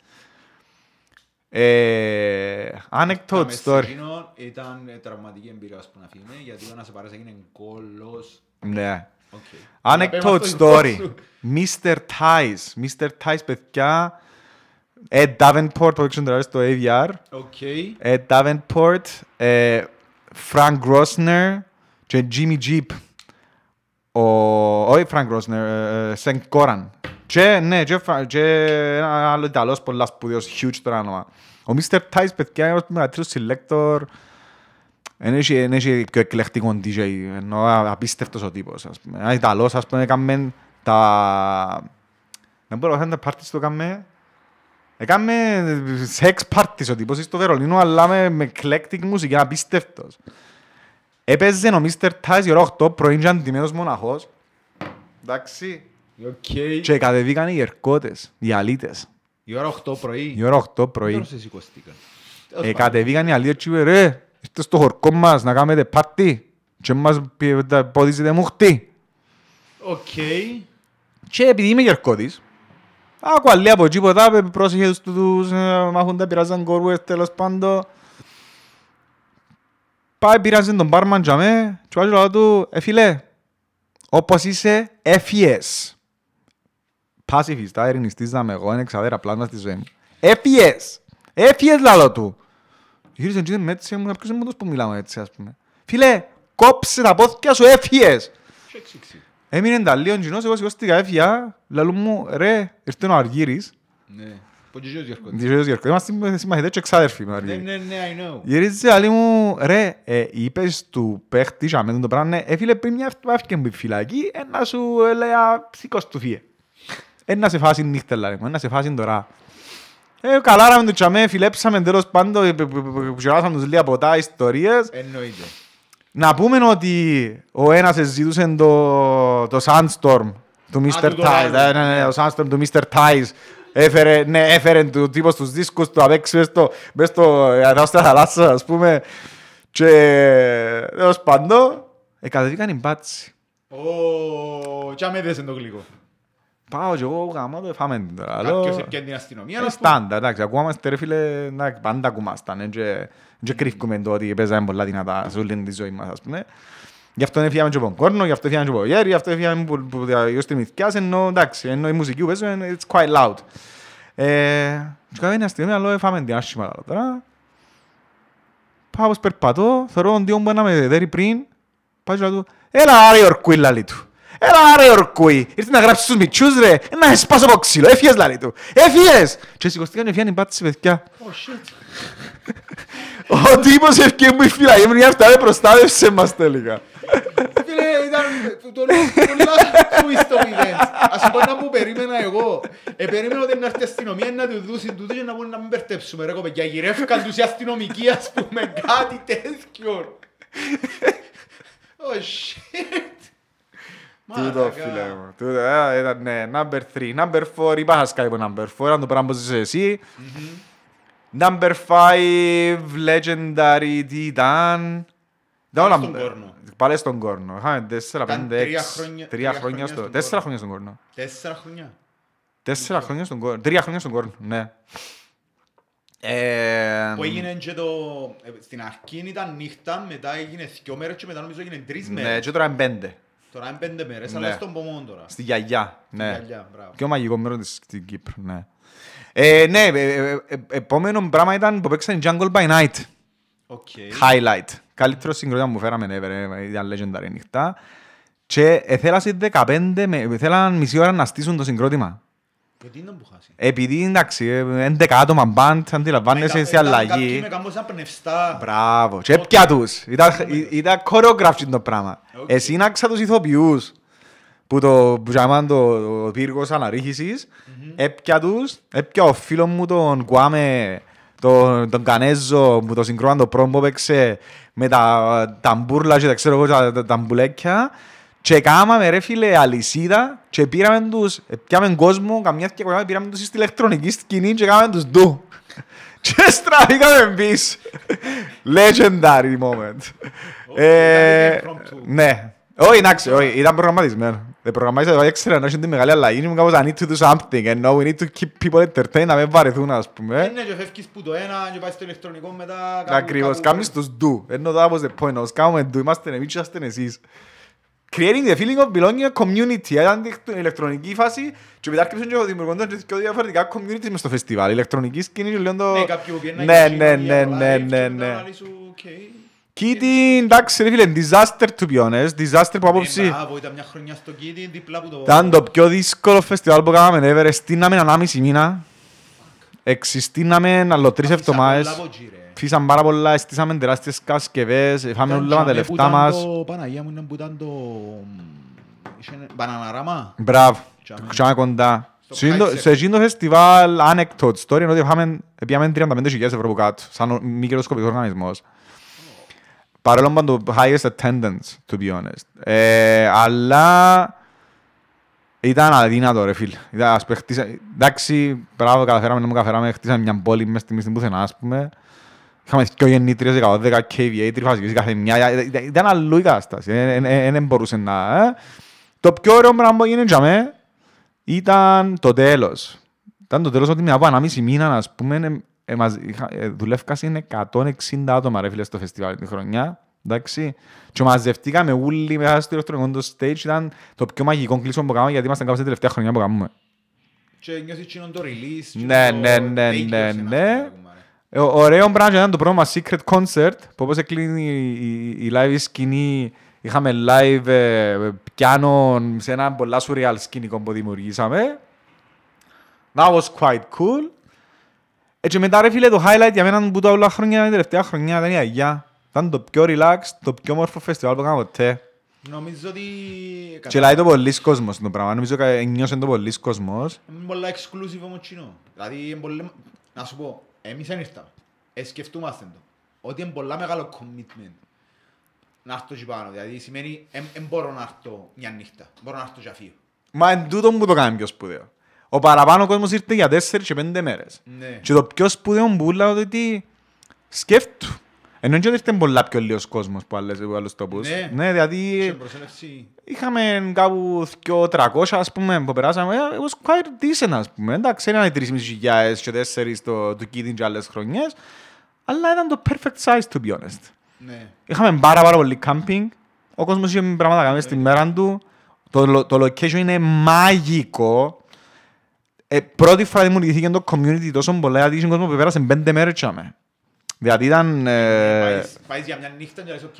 Speaker 1: Ε, anecdote story.
Speaker 2: Ήταν τραυματική εμπειρία, ας πούμε, γιατί όταν σε παρέσει έγινε κόλλος. Ναι. Anecdote story.
Speaker 1: Mr. Tice. Μίστερ Τάις, παιδιά. Ed Davenport, το έξω τώρα στο AVR. Ed Davenport, ε, Frank Grossner και Jimmy Jeep. Ο, όχι Frank Grossner, Σεν Κόραν. Και, ναι, και, ένα άλλο Ιταλός πολλά huge τώρα όνομα. Ο Mr. Tice, παιδιά, ο δεν έχει πιο εκλεκτικό DJ, ενώ απίστευτος ο τύπος. Ένα Ιταλός, ας πούμε, έκαμε τα... Δεν μπορώ να τα πάρτις το έκαμε... Έκαμε σεξ πάρτις ο τύπος στο Βερολίνο, αλλά με, εκλεκτική μουσική, απίστευτος. Έπαιζε ο Μίστερ Τάις η ώρα 8 πρωί και αντιμένος μοναχός. Εντάξει. Okay. Ε, και κατεβήκαν οι ερκότες, οι αλήτες.
Speaker 2: Η ώρα 8 πρωί. Η ώρα 8 πρωί.
Speaker 1: Ε, κατεβήκαν οι αλήτες και είπε, ρε, Είστε στο χορκό μας να κάνετε πάρτι και μας ποδίζετε μουχτή. Οκ. Και επειδή είμαι γερκώτης, άκουα λέει από εκεί ποτά, πρόσεχε τους τους ε, τα πειράζαν κορούες τέλος πάντων. Πάει πειράζει τον μπάρμαν για μένα και πάει του, ε φίλε, όπως είσαι, έφυγες. Πάσιφιστα, ειρηνιστής να με εγώ, είναι εξαδέρα πλάσμα στη ζωή μου. Έφυγες. Έφυγες λάλο του. Γύρισε και με έτσι, ήμουν ποιος είναι που μιλάμε έτσι, ας πούμε. Φίλε, κόψε τα πόθηκια σου, έφυγες. Έμεινε τα λίγο γινός, εγώ σηκώστηκα έφυγα, λαλού μου, ρε, ήρθε ο Αργύρης. Ναι, πω και Γιώργος. Είμαστε συμμαχητές και εξάδερφοι με Αργύρη. Ναι, ναι, ναι, I know. μου, ρε, ε, είπες του παίχτη, ε, καλάραμε το τσαμέ, φιλέψαμε τέλος πάντων, γελάσαμε τους λίγα ποτά, ιστορίες. Εννοείται. Να πούμε ότι ο ένας ζητούσε το, το Sandstorm του Mr. Ε, ναι, το ναι, ναι, Sandstorm του Mr. Ties. Έφερε, ναι, έφερε του τύπος στους δίσκους του, απέξε το μες στο, αδάστα ε, θαλάσσα, ας πούμε. Και, τέλος πάντων, εκατεβήκαν οι μπάτσι. Ω, και αμέδεσαι το γλυκό. Πάω και εγώ γαμώ το εφάμε την τώρα. Κάποιος έπιανε
Speaker 2: την αστυνομία. Ε,
Speaker 1: στάντα, εντάξει, ακούγόμαστε ρε φίλε, πάντα ακουμάσταν. Δεν κρύφκουμε το ότι παίζαμε πολλά δυνατά σε όλη τη ζωή μας, ας πούμε. Γι' αυτό έφυγαμε και από τον κόρνο, γι' αυτό έφυγαμε και από τον γέρι, γι' αυτό έφυγαμε από τα τη μυθιάς, ενώ εντάξει, ενώ η μουσική που παίζουν, it's quite loud. Ε, και κάποια αστυνομία, λέω, ε, φάμε την άσχημα τώρα. Πάω πως περπατώ, θεωρώ ότι όμως να με δέρει πριν, πάω και λέω, έλα άρε ορκουίλα λίτου. Έλα ρε ορκούι, ήρθε να γράψεις τους μητσούς ρε, να σπάσω από ξύλο, έφυγες λάρι του, έφυγες! Και σηκωστήκαν οι φιάνοι μπάτες παιδιά. Oh, Ο τύπος έφυγε μου η φυλακή μου για αυτά προστάτευσε μας τελικά.
Speaker 2: Φίλε, ήταν το λάθος του ιστορίδες. Ας πω να που περίμενα εγώ. Ε, περίμενα ότι να έρθει η αστυνομία να τους δούσει τούτο και να μπορούν να μην περτέψουμε ρε κοπέκια. Γυρεύκαν τους οι αστυνομικοί ας πούμε κάτι τέτοιο. Oh shit. Τούτο φίλε μου.
Speaker 1: Τούτο ε, ήταν ναι, number 3. Number 4, είπα από number 4, αν το πράγμα είσαι εσύ. Number 5, legendary, τι ήταν. Πάλε στον κόρνο. Πάλε στον κόρνο. Είχαμε τρία χρόνια στο... Τέσσερα χρόνια στον κόρνο.
Speaker 2: Τέσσερα χρόνια.
Speaker 1: Τέσσερα χρόνια στον κόρνο. Τρία χρόνια στον κόρνο, ναι. Που έγινε
Speaker 2: και το... Ε, στην αρχή ήταν νύχτα, μετά έγινε δυο μέρες και μετά νομίζω τρεις ναι, μέρες. Ναι, και
Speaker 1: τώρα είναι πέντε.
Speaker 2: Τώρα είναι πέντε μέρες, αλλά ναι. στον Πομόν τώρα. Στη γιαγιά, ναι. Πιο
Speaker 1: μαγικό μέρο στην Κύπρου, ναι. Ε, ναι, ε, ε, επόμενο πράγμα ήταν που παίξαν Jungle by Night. Highlight. Καλύτερο συγκρότημα που φέραμε, ήταν legendary νυχτά. Και θέλασαν 15, θέλαν μισή ώρα να στήσουν το συγκρότημα. Γιατί δεν Επειδή εντάξει, 11 μπαντ, αντιλαμβάνεσαι σε αλλαγή. Κάποιοι με
Speaker 2: κάνουν πνευστά.
Speaker 1: Μπράβο, και έπια τους. Ήταν κορεογράφη το πράγμα. Εσύ να τους ηθοποιούς που το πουζαμάν το πύργος αναρρίχησης, έπια τους, έπια ο φίλος μου τον Κουάμε, τον, Κανέζο που το συγκρόαν το πρόμπο παίξε με τα ταμπούρλα και τα ταμπουλέκια και κάμαμε ρε φίλε αλυσίδα και πήραμε τους, πιάμε κόσμο, καμιά και κομμάτια πήραμε τους στην ηλεκτρονική σκηνή και κάμαμε τους ντου. και στραβήκαμε εμείς. Legendary moment. Ε, ναι. Όχι, εντάξει, όχι, ήταν προγραμματισμένο. Δεν προγραμματίζεται, έξερα να έχει τη μεγάλη αλλαγή μου κάπως I need to do something and now we need to keep people entertained να με βαρεθούν, ας πούμε.
Speaker 2: Είναι και φεύγεις που το ένα και πάει στο ηλεκτρονικό
Speaker 1: μετά... Ακριβώς, κάνεις τους ντου. Ενώ το κάνουμε είμαστε εμείς και εσείς. Creating the feeling of belonging a community. Ήταν την ηλεκτρονική φάση και μετά άρχισαν και δημιουργούνταν και δύο διαφορετικά communities μες στο φεστιβάλ. Ηλεκτρονική σκηνή και λέω το... Ναι, ναι, ναι, ναι, ναι, ναι, ναι. Κίτι, εντάξει ρε φίλε, disaster to be honest, disaster που άποψη...
Speaker 2: Ήταν μια χρονιά στο Κίτι, διπλά που το... Ήταν το
Speaker 1: πιο δύσκολο φεστιβάλ που κάναμε, ρε, στείναμε ανάμιση μήνα, εξιστήναμε άλλο τρεις εβδομάδες. Αφήσα πολλά Φύσαμε πάρα πολλά, αισθήσαμε τεράστιες κασκευές, φάμε όλα τα λεφτά μας.
Speaker 2: Παναγία μου είναι που ήταν το... Μπαναναράμα.
Speaker 1: Μπράβο, ξανά κοντά. Σε εκείνο το φεστιβάλ ανεκτοτ, story είναι ότι πήγαμε 35.000 ευρώ που κάτω, σαν μικροσκοπικός οργανισμός. Παρόλο που το highest attendance, to be honest. Ε, αλλά ήταν αδύνατο ρε φίλ. Ήταν, ας πούμε, χτίσα... Εντάξει, μπράβο, καταφέραμε να μου καταφέραμε, χτίσαμε μια πόλη μέσα στη πουθενά, ας πούμε. Είχαμε δυο γεννήτριες, 110 kVA, τριφασικές κάθε μια. Ήταν αλλού η κατάσταση. Ε, ε, ε, δεν μπορούσε να... Το πιο ωραίο πράγμα που έγινε για μέ ήταν το τέλος. Ήταν το τέλος ότι μετά από ανάμιση μήνα, ας πούμε, δουλεύκα σε 160 άτομα, ρε φίλε, στο φεστιβάλ την χρονιά. Εντάξει. Και μαζευτήκαμε όλοι μέσα στο ηλεκτρονικό stage. Ήταν το πιο μαγικό κλείσμα που κάναμε γιατί ήμασταν κάποια τελευταία χρονιά που κάνουμε.
Speaker 2: Και νιώθεις ότι είναι το release.
Speaker 1: Ναι, ναι, ναι, ναι, ναι. Ωραίο πράγμα ήταν το πρώτο μας secret concert που όπως έκλεινε η, live σκηνή είχαμε live ε, πιάνο σε ένα πολλά surreal σκηνικό που δημιουργήσαμε That was quite cool Έτσι μετά ρε φίλε το highlight για μένα που τα όλα χρόνια τα τελευταία χρόνια ήταν η Αγιά ήταν το πιο relax, το πιο όμορφο φεστιβάλ που έκανα ποτέ
Speaker 2: Νομίζω ότι... Και λέει το πολλής
Speaker 1: κόσμος το πράγμα, νομίζω ότι νιώσαν το πολλής κόσμος
Speaker 2: Είναι πολλά exclusive όμως κοινό, δηλαδή να σου πω εμείς δεν ήρθαμε. Εσκεφτούμαστε το. Ότι είναι πολλά μεγάλο commitment να έρθω και πάνω. Δηλαδή σημαίνει δεν μπορώ να έρθω μια νύχτα. Μπορώ να έρθω και αφήσω.
Speaker 1: Μα εν τούτο που το κάνει πιο σπουδαίο. Ο παραπάνω κόσμος ήρθε για τέσσερις και πέντε μέρες. Ναι. Και το πιο σπουδαίο που λέω ότι σκέφτου. Ενώ και ήταν πολλά πιο λίγος κόσμος που άλλες, που άλλους τόπους. Ναι, ναι δηλαδή είχαμε κάπου 200 ας πούμε που περάσαμε. Ήταν ε, πολύ quite decent ας πούμε. Εντάξει, μισή 3.500 και τέσσερις το, του Κίδιν και άλλες χρονιές. Αλλά ήταν το perfect size to be honest. Ναι. Είχαμε πάρα πάρα πολύ camping. Ο κόσμος είχε πράγματα κάνει στη μέρα του. Το, το location είναι μαγικό. Ε, πρώτη φορά δημιουργήθηκε το community τόσο πολλά γιατί είχε κόσμο που πέρασε πέντε μέρες Δηλαδή ήταν... Ε, ε,
Speaker 2: πάεις για μια νύχτα και λες, οκ,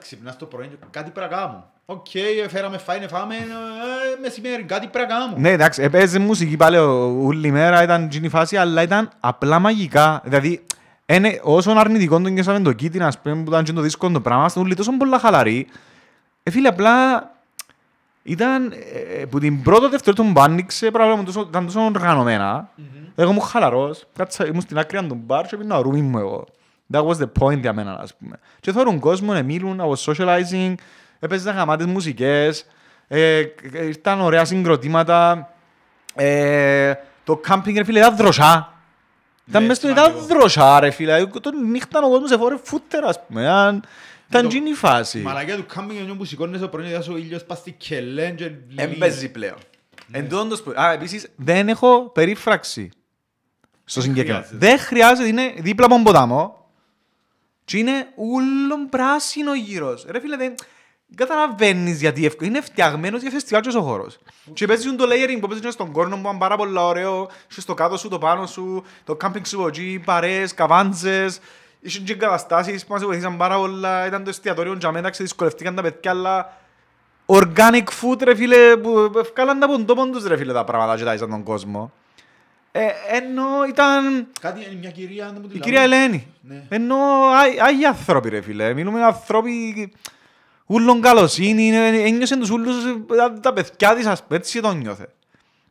Speaker 2: ξυπνάς το πρωί, κάτι πρέπει να κάνω. Οκ, φέραμε φάινε, φάμε, ε, μεσημέρι, κάτι πρέπει να κάνω.
Speaker 1: Ναι, εντάξει, έπαιζε μουσική πάλι όλη μέρα, ήταν γίνει φάση, αλλά ήταν απλά μαγικά. Δηλαδή, όσο αρνητικό τον κέσαμε το κίτι, ας πούμε, που ήταν το δύσκολο το πράγμα, ήταν όλοι τόσο πολλά χαλαροί. Ε, φίλε, απλά ήταν ε, που την πρώτη δεύτερη του μπάνιξε πράγματα τόσο, ήταν τόσο οργανωμένα. Mm-hmm. Εγώ ήμουν χαλαρός, κάτσα, ήμουν στην άκρη του μπαρ και πήγαινα ρούμι μου εγώ. That was the point για μένα, ας πούμε. Και θέλουν κόσμο να μιλούν, I was socializing, έπαιζα γαμάτες μουσικές, ε, ήρθαν ωραία συγκροτήματα. Ε, το κάμπινγκ, ρε φίλε, ήταν δροσά. Ήταν ναι, μέσα στον ήταν δροσά, ρε φίλε. Το νύχτα ο κόσμος εφόρε φούτερ, ας πούμε. Ήταν γίνει η φάση. Μαλακιά
Speaker 2: του κάμπινγκ που σηκώνεις στο πρωί ο ήλιος πας στη
Speaker 1: λένε και Εμπέζει πλέον. Ναι. Εν τόντος που... Α, επίσης δεν έχω περίφραξη. Στο συγκεκριμένο. Δεν χρειάζεται, είναι δίπλα από τον ποταμό. Και είναι ούλον πράσινο γύρος. Ρε φίλε, δεν καταλαβαίνεις γιατί είναι φτιαγμένος για φεστιβάλ και ο χώρος. Και παίζουν το layering που παίζουν στον κόρνο που είναι πάρα πολύ ωραίο, και στο κάτω σου, το πάνω σου, το camping σου, παρέες, καβάντζες, Ήσουν και εγκαταστάσεις που μας βοηθήσαν πάρα πολλά, ήταν το εστιατόριο και μέταξε, δυσκολευτήκαν τα παιδιά, αλλά organic food ρε φίλε, που ευκάλαν τα ποντόπον τους ρε φίλε τα πράγματα και τα τον κόσμο. Ε, ενώ ήταν... Κάτι, μια κυρία, αν μου τη Η κυρία Ελένη. Ναι. Ενώ άγιοι άνθρωποι ρε φίλε, μιλούμε άνθρωποι ούλων καλοσύνη, ένιωσαν τους ούλους τα, ε, τα παιδιά της ασπέτσι πέτσι το νιώθε.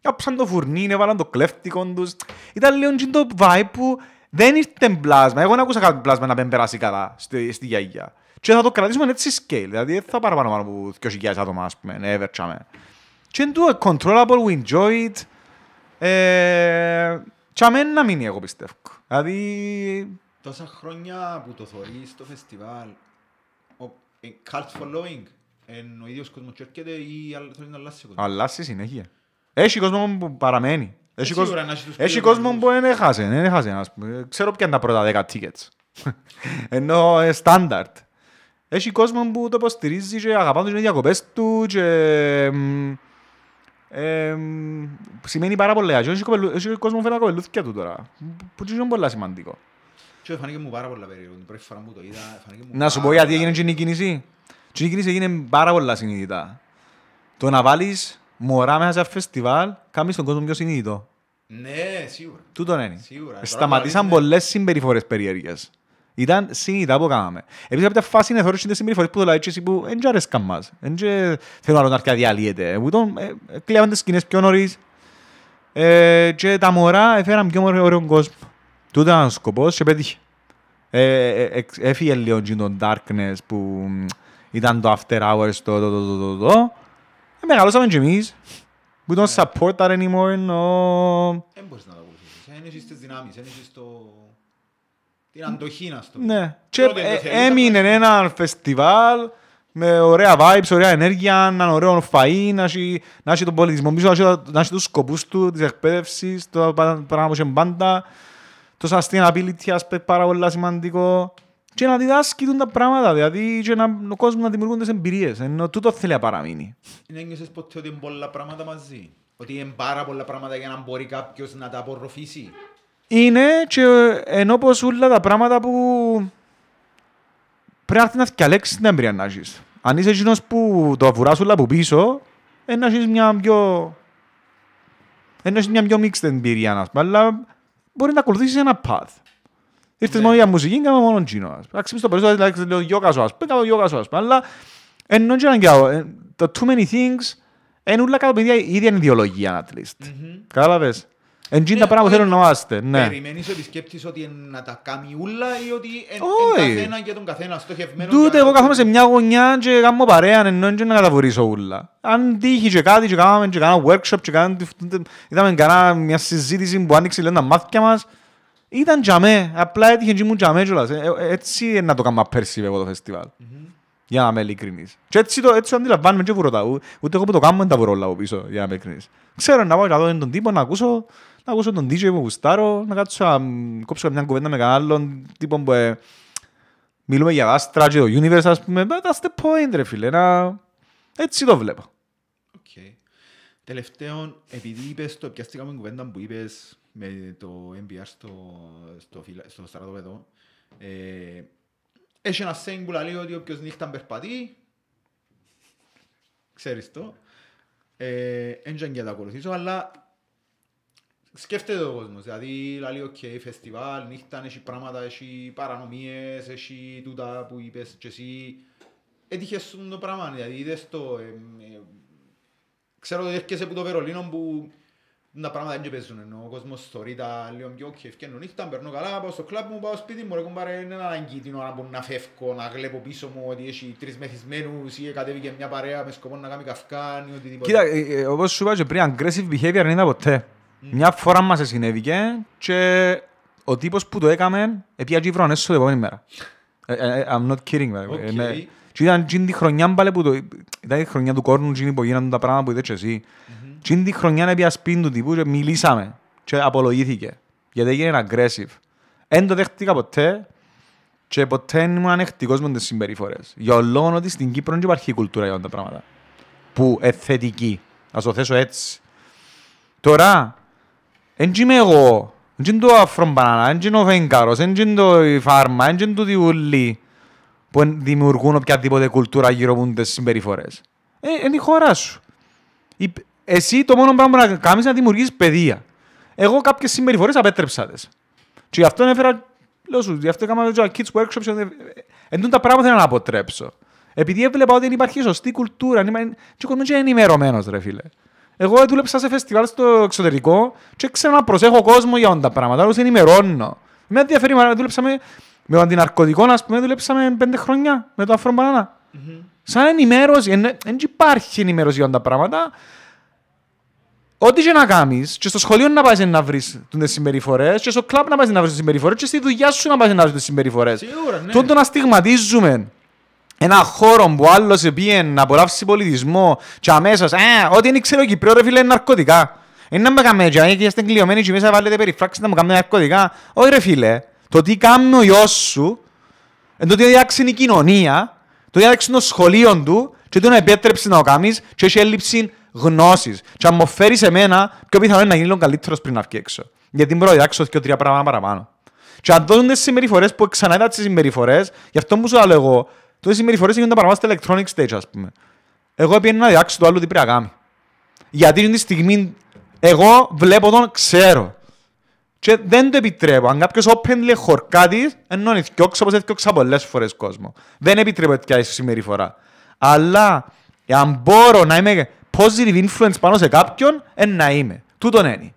Speaker 1: Κάψαν το φουρνί, έβαλαν το κλέφτικο τους. Ήταν λίγο το vibe που δεν ήρθε πλάσμα. Εγώ δεν άκουσα κάποιο μπλάσμα να μην περάσει καλά στη, στη γιαγιά. Και θα το κρατήσουμε έτσι scale. Δηλαδή δεν θα πάρω πάνω από 2.000 άτομα, ας πούμε, never, τσάμε. Και είναι controllable, we enjoy it. Ε, τσάμε να μείνει, εγώ πιστεύω. Δηλαδή...
Speaker 2: Τόσα χρόνια που το θωρείς στο φεστιβάλ, ο ε, cult following, εν ο ίδιος κόσμος έρχεται ή θέλει να αλλάσεις κόσμο.
Speaker 1: Αλλάσει συνέχεια. Έχει κόσμο που παραμένει. Έχει κόσμο που δεν έχασε, δεν έχασε, ξέρω ποια είναι τα πρώτα δέκα τίκετς. Ενώ στάνταρτ. Ε, έχει κόσμο που το υποστηρίζει και αγαπάνε τις διακοπές του και... σημαίνει πάρα πολλά. Έχει κόσμο που φέρνει κοπελούθηκια του τώρα. Που είναι πολύ σημαντικό.
Speaker 2: Και φάνηκε μου πάρα πολλά περίεργο. Την πρώτη φορά που το είδα,
Speaker 1: Να σου πω γιατί έγινε και η κίνηση. Και η κίνηση έγινε πάρα πολλά συνειδητά. Το να βάλεις μωρά μέσα σε ένα φεστιβάλ κάνεις τον κόσμο πιο συνειδητό.
Speaker 2: Ναι, σίγουρα.
Speaker 1: Τούτον είναι. Σίγουρα. Σταματήσαν πολλές συμπεριφορές περίεργες. Ήταν συνειδητά που κάναμε. Επίσης από τα φάση είναι θεωρούσαν τις συμπεριφορές που το λέει έτσι που δεν αρέσκαν μας. Δεν θέλω να να αρκεί αδιαλύεται. Ε, ε, κλέβαν τις σκηνές πιο νωρίς. Ε, και τα μωρά έφεραν πιο ωραίο κόσμο. Τούτο ήταν ο σκοπός και πέτυχε. Έφυγε λίγο τον darkness που ήταν το after hours το το το το το ε, μεγαλώσαμε και εμείς. We don't ναι. support that anymore. No. Δεν μπορείς
Speaker 2: να το ακούσεις. Δεν έχεις τις δυνάμεις, δεν έχεις το... Την αντοχή να στο Ναι. Και ε,
Speaker 1: έμεινε ένα φεστιβάλ με ωραία vibes, ωραία ενέργεια, έναν ωραίο φαΐ, να έχει τον πολιτισμό πίσω, να έχει τους σκοπούς του, της εκπαίδευσης, το πράγμα που είχε μπάντα, Το sustainability aspect πάρα πολύ σημαντικό και να διδάσκει τα πράγματα, δηλαδή και να, ο κόσμος να δημιουργούν τις εμπειρίες. Ενώ τούτο θέλει να παραμείνει.
Speaker 2: Είναι ένιωσες ποτέ ότι είναι πολλά πράγματα μαζί. Ότι είναι πάρα πολλά πράγματα για να μπορεί κάποιος να τα απορροφήσει.
Speaker 1: Είναι και ενώ πως όλα τα πράγματα που πρέπει να διαλέξεις την εμπειρία να έχεις. Αν είσαι εκείνος που το αφουράς όλα από πίσω, να έχεις μια πιο... Ένα μια πιο μίξτε εμπειρία, αλλά μπορεί να ακολουθήσεις ένα path. Ήρθες ναι. μόνο για μουσικής, έκαμε μόνο τζίνο. Εντάξει, στο περισσότερο, δηλαδή, λέω γιόγα σου, ας πούμε, κάνω γιόγα σου, ας πούμε, αλλά ενώ και να κάνω, το too many things, είναι όλα κάτω παιδιά η ίδια είναι ιδεολογία, at least. Κατάλαβες. Εν τζίντα ναι, πράγματα που ε, θέλουν να μάθετε. Ναι. Περιμένεις
Speaker 2: ότι σκέφτεσαι ότι να τα κάνει ούλα ή ότι είναι καθένα για τον καθένα στοχευμένο. Τούτε
Speaker 1: εγώ καθόμαι σε μια γωνιά και κάνω παρέα ενώ και να καταβουρήσω ούλα. Αν τύχει και κάτι και κάναμε και κάνα workshop και κάναμε... Είδαμε μια συζήτηση που άνοιξε λένε τα μάθηκια μας. Ήταν τζαμέ, απλά έτυχε και μου τζαμέ κιόλας. Ε, ε, έτσι να το κάνουμε πέρσι εγώ το φεστιβάλ. Για να είμαι ειλικρινής. Και έτσι το έτσι αντιλαμβάνουμε και βουρωτά. Ούτε εγώ που το κάνω δεν τα βουρώ λάβω πίσω, για να είμαι ειλικρινής. Ξέρω να πάω να δω τον τύπο, να ακούσω, να ακούσω τον DJ που γουστάρω, να κάτσω να κόψω μια κουβέντα με κανένα άλλον τύπο που ε, μιλούμε για δάστρα και το universe, ας πούμε. That's the point, ρε φίλε. Να... Έτσι το βλέπω.
Speaker 2: Okay. Τελευταίον, επειδή είπες το, κουβέντα που είπες με το NPR στο, στο, στο στρατόπεδο. Ε, έχει ένα saying που λέει ότι όποιος νύχτα περπατεί, ξέρεις το, έντια και τα ακολουθήσω, αλλά σκέφτεται ο κόσμος, Δηλαδή, λέει, οκ, φεστιβάλ, νύχτα, έχει πράγματα, έχει παρανομίες, έχει τούτα που είπες και εσύ. Έτυχε σου το πράγμα, δηλαδή είδες το... Ε, ε, ξέρω ότι έρχεσαι από το Βερολίνο που τα πράγματα δεν παίζουν. ενώ Ο κόσμος στορεί τα λίγο πιο όχι, ευκαινούν νύχτα, περνώ καλά, πάω στο κλαμπ μου, πάω σπίτι μου, ρε έναν ένα την να που να φεύγω, να γλέπω πίσω μου ότι έχει τρεις μεθυσμένους ή κατέβηκε μια παρέα με σκοπό να κάνει καυκάν ή
Speaker 1: οτιδήποτε. Κοίτα, ε, ε, όπως σου είπα και πριν, aggressive behavior δεν ήταν ποτέ. Μια φορά μας συνέβηκε και ο τύπος που το έκαμε έπια γύβρον έσω την επόμενη μέρα. Ε, I'm not kidding. Okay. Ναι. Και ήταν η χρονιά που το... Ήταν η χρονιά του κόρνου που γίνανε τα πράγματα που είδες και εσύ. Mm-hmm είναι τη χρονιά πει ασπίν του τύπου και μιλήσαμε και απολογήθηκε. Γιατί έγινε aggressive. Δεν το δέχτηκα ποτέ και ποτέ δεν ήμουν ανεκτικός με τις συμπεριφορές. Για λόγω ότι στην Κύπρο δεν υπάρχει κουλτούρα για τα πράγματα. Που εθετική. Να το θέσω έτσι. Τώρα, δεν είμαι εγώ. Δεν είναι το αφρομπανάνα, δεν είναι ο Βέγκαρος, δεν είναι το φάρμα, δεν είναι το διούλι που δημιουργούν οποιαδήποτε κουλτούρα γύρω από τις συμπεριφορές. είναι η χώρα σου. Εσύ το μόνο πράγμα που να κάνεις να δημιουργήσει παιδεία. Εγώ κάποιες συμπεριφορές απέτρεψα τι. Και γι' αυτό έφερα. Λέω σου, γι' αυτό έκανα το kids workshop. Ε, Εντούν τα πράγματα θέλω να αποτρέψω. Επειδή έβλεπα ότι δεν υπάρχει σωστή κουλτούρα. αν είμαι. Τι είναι ενημερωμένος, ρε φίλε. Εγώ δούλεψα σε φεστιβάλ στο εξωτερικό και ξέρω να προσέχω κόσμο για όλα τα πράγματα. Άλλωστε ενημερώνω. Με ενδιαφέρει, να δούλεψαμε με το αντιναρκωτικό, ας πούμε, δούλεψαμε πέντε χρόνια με το αφρομπανάνα. Mm-hmm. Σαν ενημέρωση, δεν εν, εν, υπάρχει ενημέρωση για όλα τα πράγματα. Ό,τι και να κάνεις, και στο σχολείο να πάεις να βρεις τις συμπεριφορές, και στο κλαμπ να πάεις να βρεις τις συμπεριφορές, και στη δουλειά σου να πάεις να βρεις τις συμπεριφορές. Ναι. το να στιγματίζουμε ένα χώρο που άλλος πήγε να απολαύσει πολιτισμό, και αμέσως, ε, ό,τι είναι ξέρω και πρέπει να είναι ναρκωτικά. Είναι να με κάνουμε και είστε κλειωμένοι και μέσα βάλετε περιφράξη να μου κάνουμε ναρκωτικά. Όχι ρε φίλε, το τι κάνει ο γιος σου, το τι διάξει η κοινωνία, το τι διάξει το σχολείο του και το να επέτρεψε να το και έχει έλλειψη γνώσεις. Και αν μου φέρεις σε μένα, πιο πιθανό είναι να γίνει λίγο καλύτερος πριν να βγει έξω. Γιατί μπορώ να διδάξω και τρία πράγματα παραπάνω. Και αν δώσουν τις συμπεριφορές που ξανά είδα τις συμπεριφορές, γι' αυτό μου σου λέω εγώ, τότε οι συμπεριφορές γίνονται παραπάνω στο electronic stage, ας πούμε. Εγώ πήγαινα να διδάξω το άλλο τι πρέπει να κάνει. Γιατί τη στιγμή εγώ βλέπω τον, ξέρω. Και δεν το επιτρέπω. Αν κάποιος openly χορκάτη, ενώ είναι θυκιόξα, όπω πολλές φορές κόσμο. Δεν επιτρέπω τέτοια συμπεριφορά. Αλλά αν μπορώ να είμαι positive influence πάνω σε κάποιον, εν να είμαι. Τούτον είναι.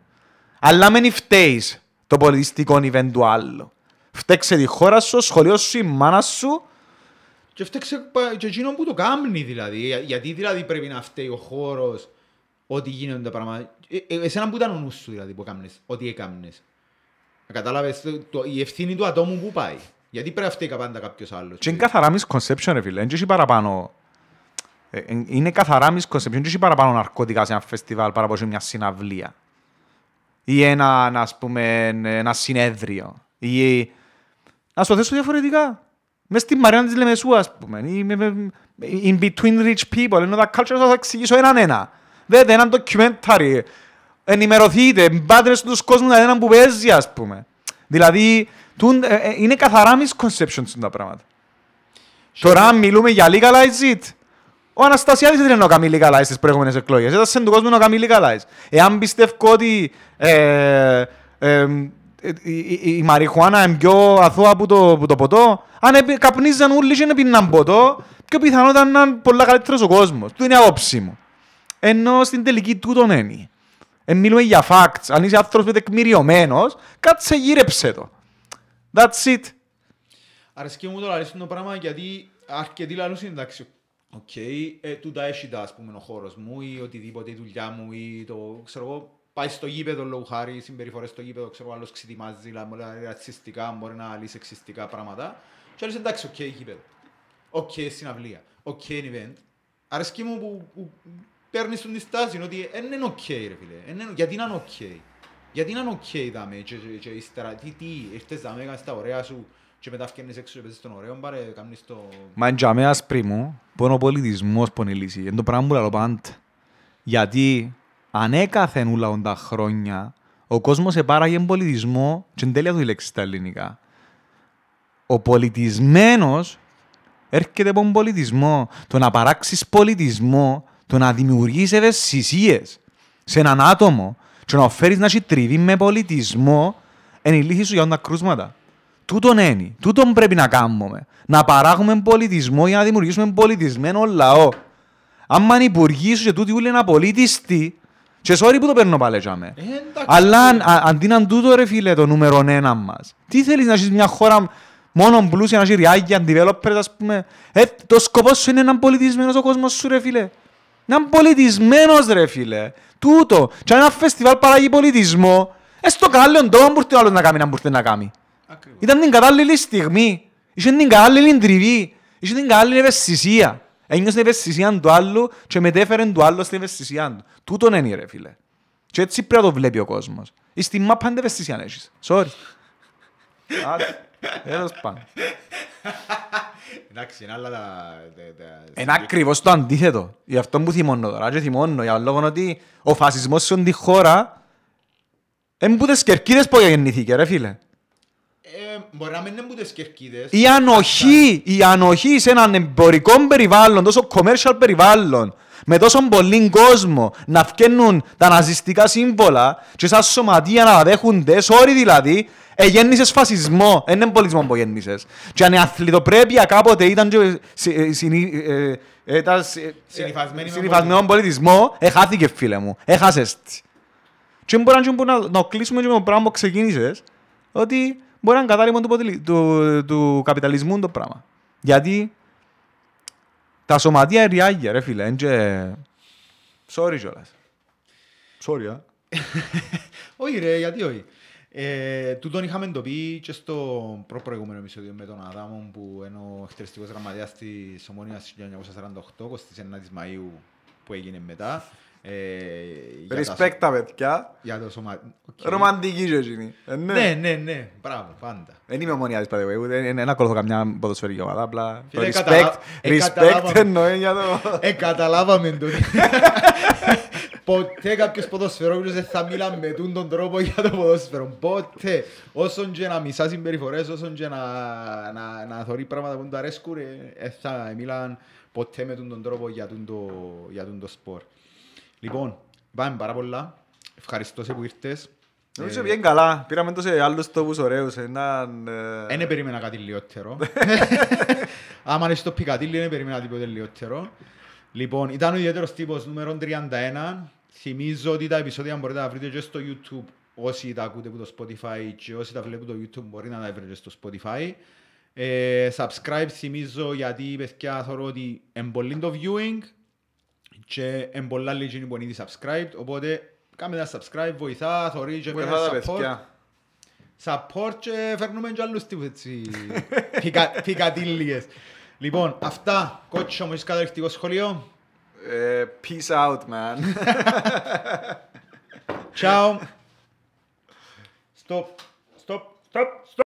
Speaker 1: Αλλά μην φταίεις το πολιτιστικό event του άλλου. Φταίξε τη χώρα σου, σχολείο σου, η μάνα σου.
Speaker 2: Και φταίξε και εκείνο που το κάνει δηλαδή. Γιατί δηλαδή πρέπει να φταίει ο χώρος ότι γίνονται τα πράγματα. Ε, ε, εσένα που ήταν ο νους σου δηλαδή που έκαμνες, ότι έκαμνες. Κατάλαβες η ευθύνη του ατόμου που πάει. Γιατί πρέπει να φταίει πάντα κάποιος άλλος. Και
Speaker 1: είναι δηλαδή. καθαρά misconception ρε φίλε. παραπάνω ε, είναι καθαρά misconception και έχει παραπάνω ναρκωτικά σε ένα φεστιβάλ παρά από μια συναυλία ή ένα, ας πούμε, ένα συνέδριο ή να στο θέσω διαφορετικά. Μες στη Μαριάννα της Λεμεσού, ας πούμε, ή in between rich people, ενώ τα culture θα εξηγήσω έναν ένα. Δέτε έναν ντοκιμεντάρι. ενημερωθείτε, μπάτε στους κόσμους να δείτε έναν που παίζει, ας πούμε. Δηλαδή, ε, ε, είναι καθαρά misconceptions τα πράγματα. Τώρα μιλούμε για legalize it. Ο Αναστασιάδης δεν είναι ο Καμίλη καλά στις προηγούμενες εκλογές. Ήταν σε του ο Καμίλη Καλάης. Εάν πιστεύω ότι ε, ε, η, η μαριχουάνα είναι πιο αθώα από το, από το ποτό, αν επι, καπνίζαν όλοι και πίνναν ποτό, πιο πιθανό ήταν να είναι πολλά καλύτερος ο κόσμος. Του είναι απόψη μου. Ενώ στην τελική τούτον είναι. Ε, μιλούμε για facts. Αν είσαι άνθρωπος τεκμηριωμένος, κάτσε γύρεψε το. That's it.
Speaker 2: Αρισκεί μου το λαρίσουν το πράγμα γιατί αρκετοί λαλούς είναι Οκ. τούτα έχει τα, ας πούμε, ο χώρος μου ή οτιδήποτε η δουλειά μου ή το, ξέρω εγώ, πάει στο γήπεδο λόγω χάρη, συμπεριφορές στο γήπεδο, ξέρω, άλλος ξετοιμάζει, λέει, ρατσιστικά, μπορεί να λύσει εξιστικά πράγματα. Και άλλος, εντάξει, οκ, okay, γήπεδο. Οκ, okay, συναυλία. Οκ, okay, event. Αρέσκει μου που, που παίρνεις τον τη στάση, ότι δεν είναι οκ, okay, ρε φίλε. Εν, γιατί να είναι οκ. Okay. Γιατί να είναι οκ, okay, δάμε, και, και, και, ύστερα, τι, τι, ήρθες, δάμε, έκανες τα ωραία σου, και μετά φτιάχνεις έξω και παίζεις τον ωραίο μπαρε, κάνεις
Speaker 1: το... Μα είναι τζαμέ άσπρη μου, που είναι ο πολιτισμός που είναι η λύση. Είναι το πράγμα που λέω πάντα. Γιατί ανέκαθεν ούλα τα χρόνια, ο κόσμος επάραγε πολιτισμό και εν τέλεια του λέξη στα ελληνικά. Ο πολιτισμένος έρχεται από τον πολιτισμό. Το να παράξεις πολιτισμό, το να δημιουργείς ευαισθησίες σε έναν άτομο και να φέρεις να έχει τριβή με πολιτισμό, είναι η λύση σου για όντα κρούσματα. Τούτον είναι. Τούτον πρέπει να κάνουμε. Να παράγουμε πολιτισμό για να δημιουργήσουμε πολιτισμένο λαό. Αν οι υπουργή σου και τούτοι ούλοι είναι πολίτιστοι, και sorry που το παίρνω παλέτσαμε. Αλλά αν, α, αντί να τούτο ρε φίλε το νούμερο ένα μας, τι θέλεις να έχει μια χώρα μόνο πλούσια, να έχει ριάγια, developers ας πούμε. Ε, το σκοπό σου είναι να είναι πολιτισμένος ο κόσμος σου ρε φίλε. Να είναι πολιτισμένος, ρε φίλε. Τούτο. Και αν ένα φεστιβάλ παράγει πολιτισμό, ε στο καλό ντόμα μπορείτε άλλος να κάνει, να μπορείτε να κάνει. Ήταν την κατάλληλη στιγμή. Είχε την κατάλληλη τριβή. Είχε την κατάλληλη ευαισθησία. Ένιωσε την ευαισθησία του άλλου και μετέφερε του άλλου στην ευαισθησία του. Τούτον είναι ρε φίλε. Και έτσι πρέπει να το βλέπει ο κόσμος. Είσαι τη μάπα την ευαισθησία έχει. Sorry. Έλας πάνω. Εντάξει, είναι άλλα τα... Είναι ακριβώς το αντίθετο. Γι' αυτό που θυμώνω τώρα. Και θυμώνω για λόγο ότι ο φασισμός σε τη χώρα είναι που κερκίδες που γεννηθήκε ρε φίλε.
Speaker 2: Ε, μπορεί να μην είναι κερκίδες. Η
Speaker 1: ανοχή, η ανοχή σε έναν εμπορικό περιβάλλον, τόσο commercial περιβάλλον, με τόσο πολύ κόσμο, να φκένουν τα ναζιστικά σύμβολα και σαν σωματεία να δέχονται, sorry δηλαδή, εγέννησες φασισμό, δεν είναι πολιτισμό που γέννησες. Και αν η αθλητοπρέπεια κάποτε ήταν και ε, ε, συνυφασμένο πολιτισμό, εχάθηκε φίλε μου, έχασες. Και μπορεί να κλείσουμε με το πράγμα που ξεκίνησες, ότι μπορεί να είναι κατάλημα του, ποτελ... του, του καπιταλισμού το πράγμα. Γιατί τα σωματεία ριάγια, ρε φίλε, είναι και... Sorry κιόλας. Sorry, α. όχι ρε, γιατί όχι.
Speaker 2: Ε, τον είχαμε το πει και στο προπροηγούμενο επεισόδιο με τον Αδάμο που είναι ο εκτελεστικός γραμματέας της Ομόνιας 1948, 29 Μαΐου που έγινε μετά. Ε, respect τα παιδιά. Για το σωμα...
Speaker 1: Ρομαντική ζωή εκείνη. Ε,
Speaker 2: ναι. ναι, ναι, ναι. Μπράβο,
Speaker 1: πάντα. Δεν είμαι μόνοι της παιδιά, δεν ακολουθώ καμιά ποδοσφαιρική ομάδα, απλά το respect, ε, respect εννοεί για το... Ε, καταλάβαμε το.
Speaker 2: Ποτέ κάποιος ποδοσφαιρόγλος δεν θα μιλά με τον τρόπο για το ποδοσφαιρό. Ποτέ. Όσον και να μισά συμπεριφορές, όσον και να, να, να θωρεί πράγματα που του αρέσκουν, δεν θα μιλάν ποτέ με τον τρόπο για τον το, για τον το σπορ. Λοιπόν, πάμε πάρα πολλά. Ευχαριστώ σε που ήρθες. Νομίζω ε, πιέν καλά. Πήραμε τόσο άλλους τόπους ωραίους. Έναν... Δεν ε, περίμενα κάτι λιότερο. Άμα είναι στο Πικατήλι δεν περίμενα τίποτε λιότερο. Λοιπόν, ήταν ο ιδιαίτερος τύπος νούμερο 31. Θυμίζω ότι τα επεισόδια μπορείτε να βρείτε και στο YouTube. Όσοι τα ακούτε από το Spotify και όσοι τα βλέπουν το YouTube μπορεί να τα βρείτε στο Spotify. Ε, subscribe θυμίζω γιατί παιδιά θεωρώ ότι εμπολύνει το viewing και είναι πολλά λίγοι που είναι ήδη subscribed, οπότε κάμε ένα subscribe, βοηθά, θωρεί και πέρα support. Support και φέρνουμε και άλλους τύπους έτσι, πικατήλιες. Λοιπόν, αυτά, κότσο μου, είσαι καταρριχτικό σχολείο. Ε, peace out, man. Ciao. Stop. Stop. Stop. Stop.